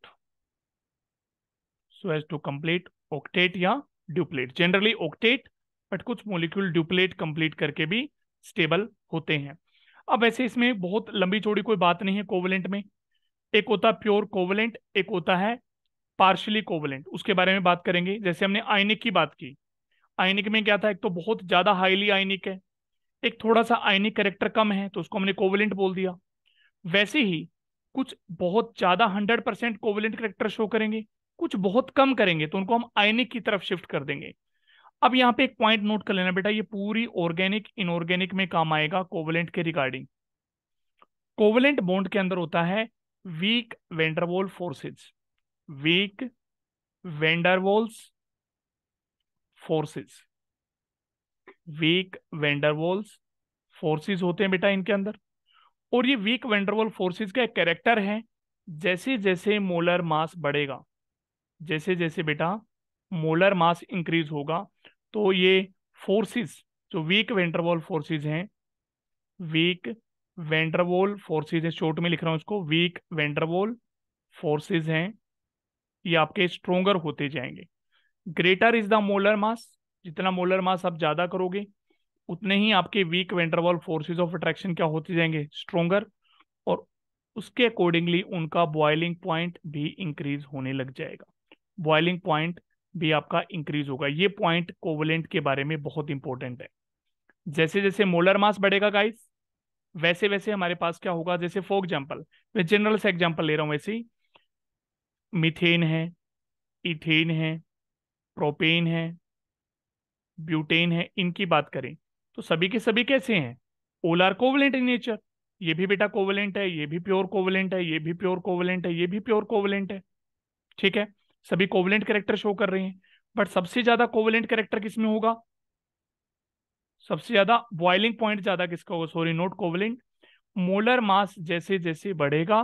so as to complete octet या duplet generally octet but कुछ molecule duplet complete करके भी stable होते हैं अब वैसे इसमें बहुत लंबी चौड़ी कोई बात नहीं है कोवलेंट में एक होता प्योर कोवलेंट एक होता है पार्शली कोवलेंट उसके बारे में बात करेंगे जैसे हमने आयनिक की बात की आयनिक में क्या था एक तो बहुत ज्यादा हाईली आयनिक है एक थोड़ा सा आयनिक करेक्टर कम है तो उसको हमने कोवलेंट बोल दिया वैसे ही कुछ बहुत ज्यादा hundred percent covalent character show करेंगे कुछ बहुत कम करेंगे तो उनको हम आयनिक की तरफ शिफ्ट कर देंगे अब यहाँ पे एक पॉइंट नोट कर लेना बेटा ये पूरी ऑर्गेनिक इनऑर्गेनिक में काम आएगा कोवलेंट के रिगार्डिंग कोवलेंट बॉन्ड के अंदर होता है weak van der Waals forces weak van der Waals forces weak van der Waals forces होते हैं बेटा इनके अंदर और ये वीक वेंडरवोल फोर्सेज का एक कैरेक्टर है जैसे जैसे मोलर मास बढ़ेगा जैसे जैसे बेटा मोलर मास इंक्रीज होगा तो ये फोर्सेस जो वीक वेंटरवॉल फोर्सेस हैं वीक वेंटरवॉल फोर्सेस है शॉर्ट में लिख रहा हूँ इसको वीक वेंटरवॉल फोर्सेस हैं ये आपके स्ट्रोंगर होते जाएंगे greater is the molar mass जितना मोलर मास आप ज़्यादा करोगे उतने ही आपके weak van der Waals forces of attraction क्या होते जाएंगे स्ट्रोंगर और उसके अकॉर्डिंगली उनका बॉइलिंग पॉइंट भी इंक्रीज होने लग जाएगा बॉइलिंग पॉइंट भी आपका इंक्रीज होगा ये पॉइंट कोवलेंट के बारे में बहुत इंपॉर्टेंट है जैसे जैसे मोलर मास बढ़ेगा गाइस वैसे वैसे हमारे पास क्या होगा जैसे फॉर एग्जाम्पल मैं जनरल से एग्जाम्पल ले रहा हूँ वैसे ही मिथेन है इथेन है प्रोपेन है ब्यूटेन है इनकी बात करें तो सभी के सभी कैसे हैं ओलर कोवलेंट इन नेचर ये भी बेटा कोवलेंट है ये भी प्योर कोवलेंट है ये भी प्योर कोवलेंट है ये भी प्योर कोवलेंट है ठीक है सभी कोवलेंट कैरेक्टर शो कर रही हैं बट सबसे ज्यादा कोवलेंट कैरेक्टर किसमें होगा सबसे ज्यादा बॉइलिंग पॉइंट ज्यादा किसका होगा sorry not covalent molar mass जैसे जैसे बढ़ेगा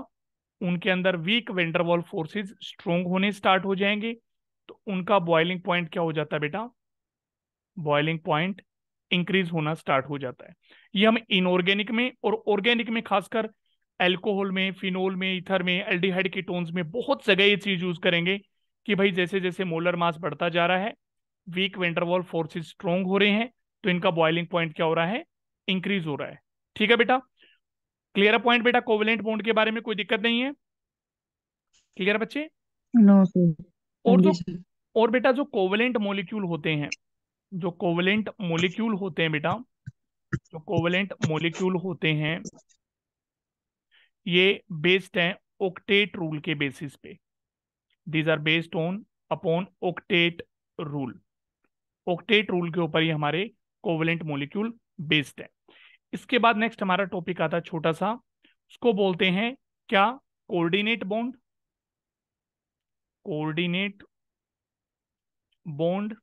उनके अंदर वीक वेंडरवॉल फोर्सेज स्ट्रोंग होने स्टार्ट हो जाएंगे तो उनका बॉइलिंग पॉइंट क्या हो जाता है बेटा बॉइलिंग पॉइंट इंक्रीज होना स्टार्ट हो जाता है ये हम इनऑर्गेनिक में और ऑर्गेनिक में खासकर एल्कोहल में फिनोल में इथर में एल्डिहाइड टोन्स में बहुत जगह ये चीज यूज करेंगे कि भाई जैसे जैसे मोलर मास बढ़ता जा रहा है वीक वेंटरवॉल फोर्सेस स्ट्रोंग हो रहे हैं तो इनका बॉइलिंग पॉइंट क्या हो रहा है इंक्रीज हो रहा है ठीक है बेटा क्लियर पॉइंट बेटा कोवेलेंट बॉन्ड के बारे में कोई दिक्कत नहीं है क्लियर बच्चे no, और जो और बेटा जो कोवलेंट मोलिक्यूल होते हैं जो कोवलेंट मोलिक्यूल होते हैं बेटा जो कोवलेंट मोलिक्यूल होते हैं ये बेस्ड है ओक्टेट रूल के बेसिस पे these are based on upon octet rule octet rule के ऊपर ही हमारे कोवलेंट मोलिक्यूल बेस्ड है इसके बाद नेक्स्ट हमारा टॉपिक आता छोटा सा उसको बोलते हैं क्या कोऑर्डिनेट बॉन्ड कोऑर्डिनेट बॉन्ड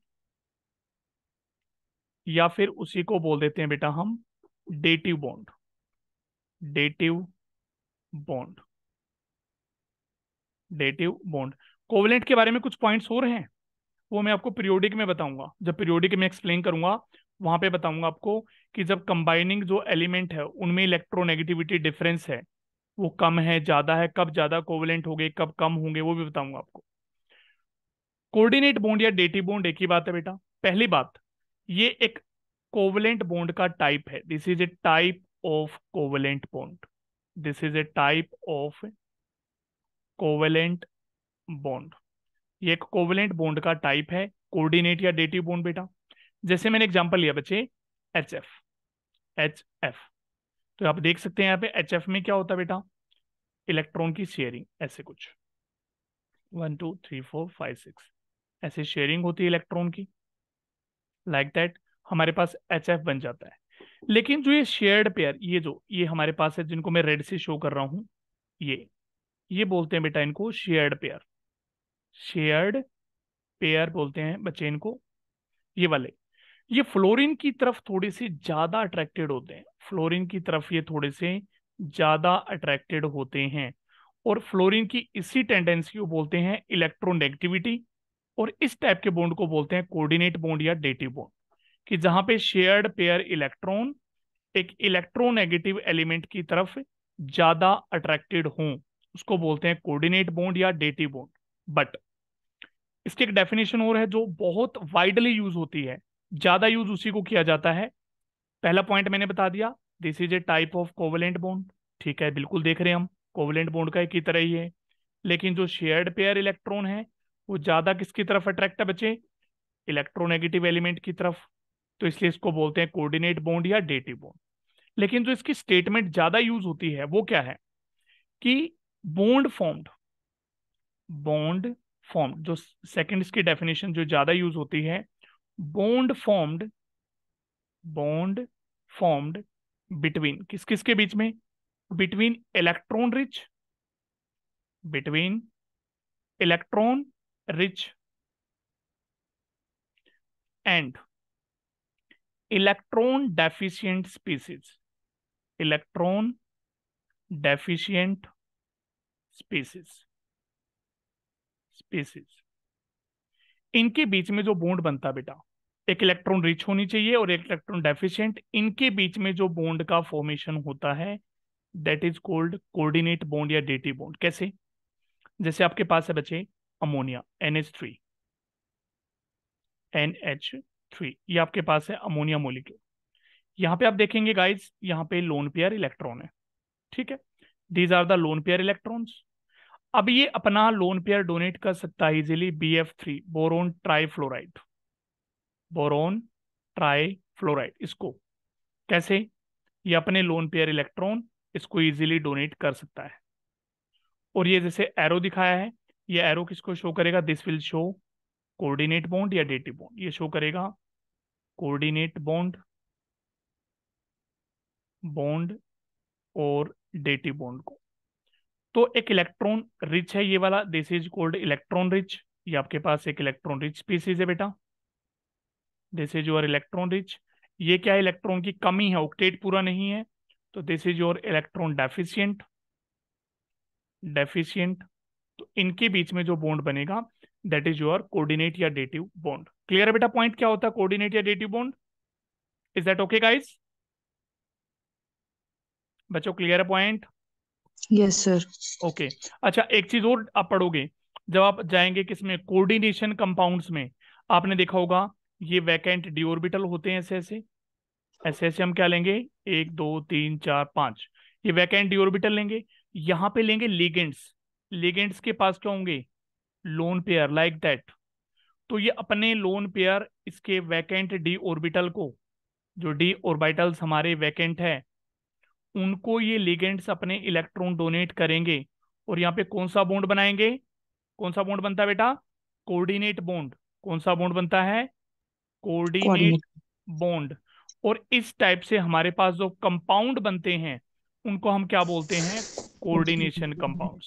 या फिर उसी को बोल देते हैं बेटा हम dative bond dative bond dative bond covalent के बारे में कुछ पॉइंट्स हो रहे हैं वो मैं आपको पीरियोडिक में बताऊंगा जब पीरियोडिक में एक्सप्लेन करूंगा वहां पे बताऊंगा आपको कि जब कंबाइनिंग जो एलिमेंट है उनमें इलेक्ट्रोनेगेटिविटी डिफरेंस है वो कम है ज्यादा है कब ज्यादा कोवलेंट हो कब कम होंगे वो भी बताऊंगा आपको कोऑर्डिनेट बोंड या डेटी बोंड एक ही बात है बेटा पहली बात ये एक कोवलेंट बोंड का टाइप है this is a type of covalent bond this is a type of covalent bond ये एक कोवलेंट बॉन्ड का टाइप है कोऑर्डिनेट या डेटिव बॉन्ड बेटा जैसे मैंने एग्जांपल लिया बच्चे एच एफ एच एफ तो आप देख सकते हैं यहाँ पे एच एफ में क्या होता है बेटा इलेक्ट्रॉन की शेयरिंग ऐसे कुछ one two three four five six ऐसे शेयरिंग होती है इलेक्ट्रॉन की लाइक like दैट हमारे पास एच एफ बन जाता है लेकिन जो ये शेयर्ड पेयर ये जो ये हमारे पास है जिनको मैं रेड से शो कर रहा हूँ ये ये बोलते हैं बेटा इनको शेयर्ड पेयर शेयर्ड पेयर बोलते हैं बच्चे इनको ये वाले ये फ्लोरिन की तरफ थोड़े से ज्यादा अट्रैक्टेड होते हैं फ्लोरिन की तरफ ये थोड़े से ज्यादा अट्रैक्टेड होते हैं और फ्लोरिन की इसी टेंडेंसी को बोलते हैं इलेक्ट्रोनेगेटिविटी और इस टाइप के बॉन्ड को बोलते हैं कोऑर्डिनेट बॉन्ड या डेटिव बॉन्ड कि जहां पे शेयर्ड पेयर इलेक्ट्रॉन एक इलेक्ट्रोनेगेटिव एलिमेंट की तरफ ज्यादा अट्रैक्टेड हों उसको बोलते हैं कोऑर्डिनेट बॉन्ड या डेटिव बॉन्ड बट इसकी एक डेफिनेशन और है जो बहुत वाइडली यूज होती है ज्यादा यूज उसी को किया जाता है पहला पॉइंट मैंने बता दिया this is a type of covalent bond ठीक है बिल्कुल देख रहे हैं हम कोवलेंट बॉन्ड का एक ही तरह ही है लेकिन जो शेयर्ड पेयर इलेक्ट्रॉन है वो ज्यादा किसकी तरफ अट्रैक्ट है बच्चे इलेक्ट्रोनेगेटिव एलिमेंट की तरफ तो इसलिए इसको बोलते हैं कोऑर्डिनेट बॉन्ड या डेटिव बॉन्ड लेकिन जो इसकी स्टेटमेंट ज्यादा यूज होती है वो क्या है कि बॉन्ड फॉर्म्ड बॉन्ड फॉर्म्ड जो सेकंड इसकी डेफिनेशन जो ज्यादा यूज होती है bond formed bond formed between किस किस के बीच में between electron rich between electron rich and electron deficient species electron deficient species species इनके बीच में जो बोन्ड बनता बेटा एक इलेक्ट्रॉन रिच होनी चाहिए और एक इलेक्ट्रॉन डेफिशिएंट इनके बीच में जो बोन्ड का फॉर्मेशन होता है that is called coordinate bond या डेटी बोन्ड कैसे जैसे आपके पास है बच्चे ammonia N N H three H three ये आपके पास है अमोनिया मोलिक्यूल यहाँ पे आप देखेंगे गाइज यहाँ पे लोन पेयर इलेक्ट्रॉन है ठीक है these are the lone pair electron अब ये अपना लोन पेयर डोनेट कर सकता है easily B F three boron trifluoride boron trifluoride इसको कैसे ये अपने लोन पेयर इलेक्ट्रॉन इसको इजिली डोनेट कर सकता है और ये जैसे एरो दिखाया है ये एरो किसको शो करेगा this will show coordinate bond या डेटिव बॉन्ड ये शो करेगा कोऑर्डिनेट बॉन्ड बॉन्ड और डेटिव बॉन्ड को तो एक इलेक्ट्रॉन रिच है ये वाला this is called electron rich ये आपके पास एक इलेक्ट्रॉन रिच स्पीसीज है बेटा this is your electron rich ये क्या इलेक्ट्रॉन की कमी है ऑक्टेट पूरा नहीं है तो this is your electron deficient deficient तो इनके बीच में जो बॉन्ड बनेगा दैट इज योर कोर्डिनेट या डेटिव बॉन्ड क्लियर है बेटा पॉइंट क्या होता है कोर्डिनेट या dative bond is that okay guys बच्चों क्लियर है पॉइंट यस सर ओके अच्छा एक चीज और आप पढ़ोगे जब आप जाएंगे किसमें कोऑर्डिनेशन कंपाउंड्स में आपने देखा होगा ये वैकेंट डी ऑर्बिटल होते हैं ऐसे ऐसे ऐसे ऐसे हम क्या लेंगे एक दो तीन चार पांच ये वैकेंट डी ऑर्बिटल लेंगे यहाँ पे लेंगे लिगेंड्स लिगेंड्स के पास क्या होंगे लोन पेयर लाइक दैट तो ये अपने लोन पेयर इसके वैकेंट डी ऑर्बिटल को जो डी ऑर्बिटल्स हमारे वैकेंट है उनको ये लिगेंड्स अपने इलेक्ट्रॉन डोनेट करेंगे और यहाँ पे कौन सा बॉन्ड बनाएंगे कौन सा बॉन्ड बनता है बेटा कोऑर्डिनेट बॉन्ड कौन सा बॉन्ड बनता है कोऑर्डिनेट बॉन्ड और इस टाइप से हमारे पास जो कंपाउंड बनते हैं उनको हम क्या बोलते हैं coordination compounds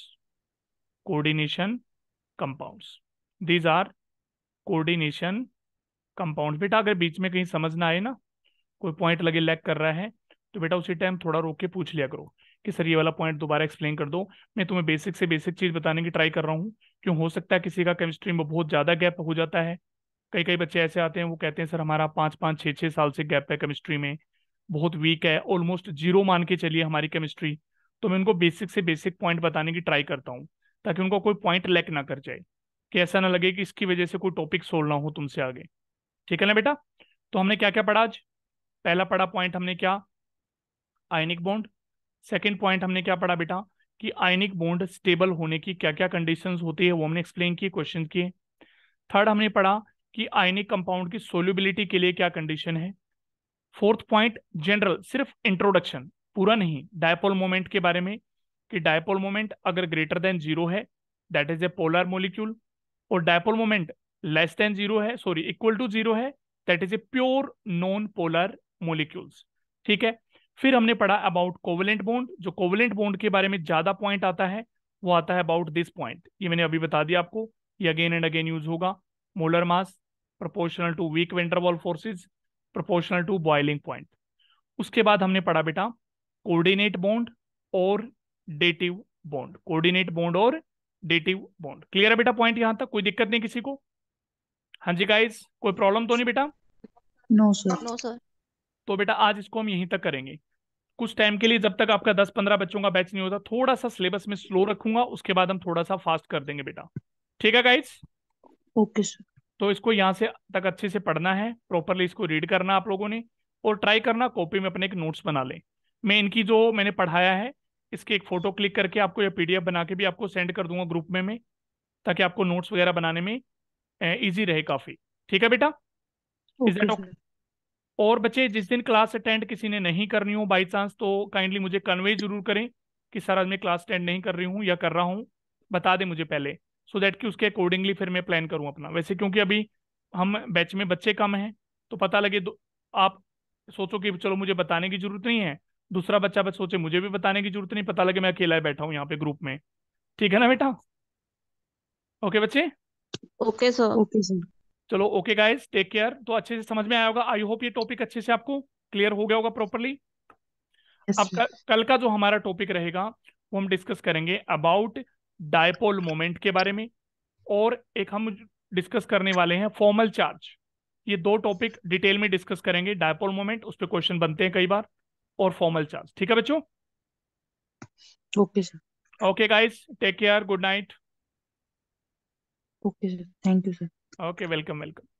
coordination compounds these are coordination compound बेटा अगर बीच में कहीं समझ ना आए ना कोई पॉइंट लगे लैक कर रहा है तो बेटा उसी टाइम थोड़ा रोक के पूछ लिया करो कि सर ये वाला पॉइंट दोबारा एक्सप्लेन कर दो मैं तुम्हें बेसिक से बेसिक चीज बताने की ट्राई कर रहा हूँ क्यों हो सकता है किसी का केमिस्ट्री में बहुत ज्यादा गैप हो जाता है कई कई बच्चे ऐसे आते हैं वो कहते हैं सर हमारा पाँच पाँच छः छः साल से गैप है केमिस्ट्री में बहुत वीक है ऑलमोस्ट जीरो मान के चलिए हमारी केमिस्ट्री तो मैं उनको बेसिक से बेसिक पॉइंट बताने की ट्राई करता हूँ ताकि उनको कोई पॉइंट लैक ना कर जाए कि ऐसा ना लगे कि इसकी वजह से कोई टॉपिक सोल्व ना हो तुमसे आगे ठीक है ना बेटा तो हमने क्या क्या पढ़ा आज पहला पढ़ा पॉइंट हमने क्या आयनिक बॉन्ड सेकेंड पॉइंट हमने क्या पढ़ा बेटा कि आयनिक बॉन्ड स्टेबल होने की क्या क्या कंडीशंस होती है वो हमने एक्सप्लेन किए क्वेश्चन किए थर्ड हमने पढ़ा कि आयनिक कंपाउंड की सोल्यूबिलिटी के लिए क्या कंडीशन है फोर्थ पॉइंट जनरल सिर्फ इंट्रोडक्शन पूरा नहीं डायपोल मोमेंट के बारे में कि डायपोल मोमेंट अगर ग्रेटर देन जीरो है that is a polar molecule और dipole moment less than zero है सॉरी इक्वल टू जीरो है that is a pure non polar molecules ठीक है फिर हमने पढ़ा अबाउट कोवलेंट बॉन्ड जो कोवलेंट बॉन्ड के बारे में ज्यादा पॉइंट आता है वो आता है अबाउट दिस पॉइंट ये मैंने अभी बता दिया आपको ये अगेन एंड अगेन यूज होगा molar mass proportional to weak van der Waals forces proportional to boiling point उसके बाद हमने पढ़ा बेटा कोऑर्डिनेट बॉन्ड और डेटिव बॉन्ड कोऑर्डिनेट बॉन्ड और डेटिव बॉन्ड क्लियर है बेटा पॉइंट यहां तक कोई दिक्कत नहीं किसी को हाँ जी गाइस कोई प्रॉब्लम तो नहीं बेटा नो सर नो सर तो बेटा आज इसको हम यहीं तक करेंगे कुछ टाइम के लिए जब तक आपका दस पंद्रह बच्चों का बैच नहीं होता थोड़ा सा सिलेबस में स्लो रखूंगा उसके बाद हम थोड़ा सा फास्ट कर देंगे बेटा ठीक है गाइज ओके सर तो इसको यहाँ से तक अच्छे से पढ़ना है प्रॉपरली इसको रीड करना आप लोगों ने और ट्राई करना कॉपी में अपने एक नोट्स बना लें मैं इनकी जो मैंने पढ़ाया है इसकी एक फोटो क्लिक करके आपको ये पीडीएफ बना के भी आपको सेंड कर दूंगा ग्रुप में मैं ताकि आपको नोट्स वगैरह बनाने में इजी रहे काफी ठीक है बेटा इज दैट ओके और बच्चे जिस दिन क्लास अटेंड किसी ने नहीं करनी हो बाई चांस तो काइंडली मुझे कन्वे जरूर करें कि सर आज मैं क्लास अटेंड नहीं कर रही हूँ या कर रहा हूँ बता दें मुझे पहले सो so दैट कि उसके अकॉर्डिंगली फिर मैं प्लान करूँ अपना वैसे क्योंकि अभी हम बैच में बच्चे कम हैं तो पता लगे आप सोचो कि चलो मुझे बताने की जरूरत नहीं है दूसरा बच्चा बस सोचे मुझे भी बताने की जरूरत नहीं पता लगे मैं अकेला बैठा हूँ यहाँ पे ग्रुप में ठीक है ना बेटा ओके बच्चे ओके सर ओके सर चलो ओके गाइस टेक केयर तो अच्छे से समझ में आया होगा आई होप ये टॉपिक अच्छे से आपको क्लियर हो गया होगा प्रॉपरली अब कल का जो हमारा टॉपिक रहेगा वो हम डिस्कस करेंगे अबाउट डायपोल मोमेंट के बारे में और एक हम डिस्कस करने वाले हैं फॉर्मल चार्ज ये दो टॉपिक डिटेल में डिस्कस करेंगे डायपोल मोमेंट उस पर क्वेश्चन बनते हैं कई बार और फॉर्मल चार्ज ठीक है बच्चों okay sir okay guys take care good night okay sir thank you sir Okay, welcome, welcome.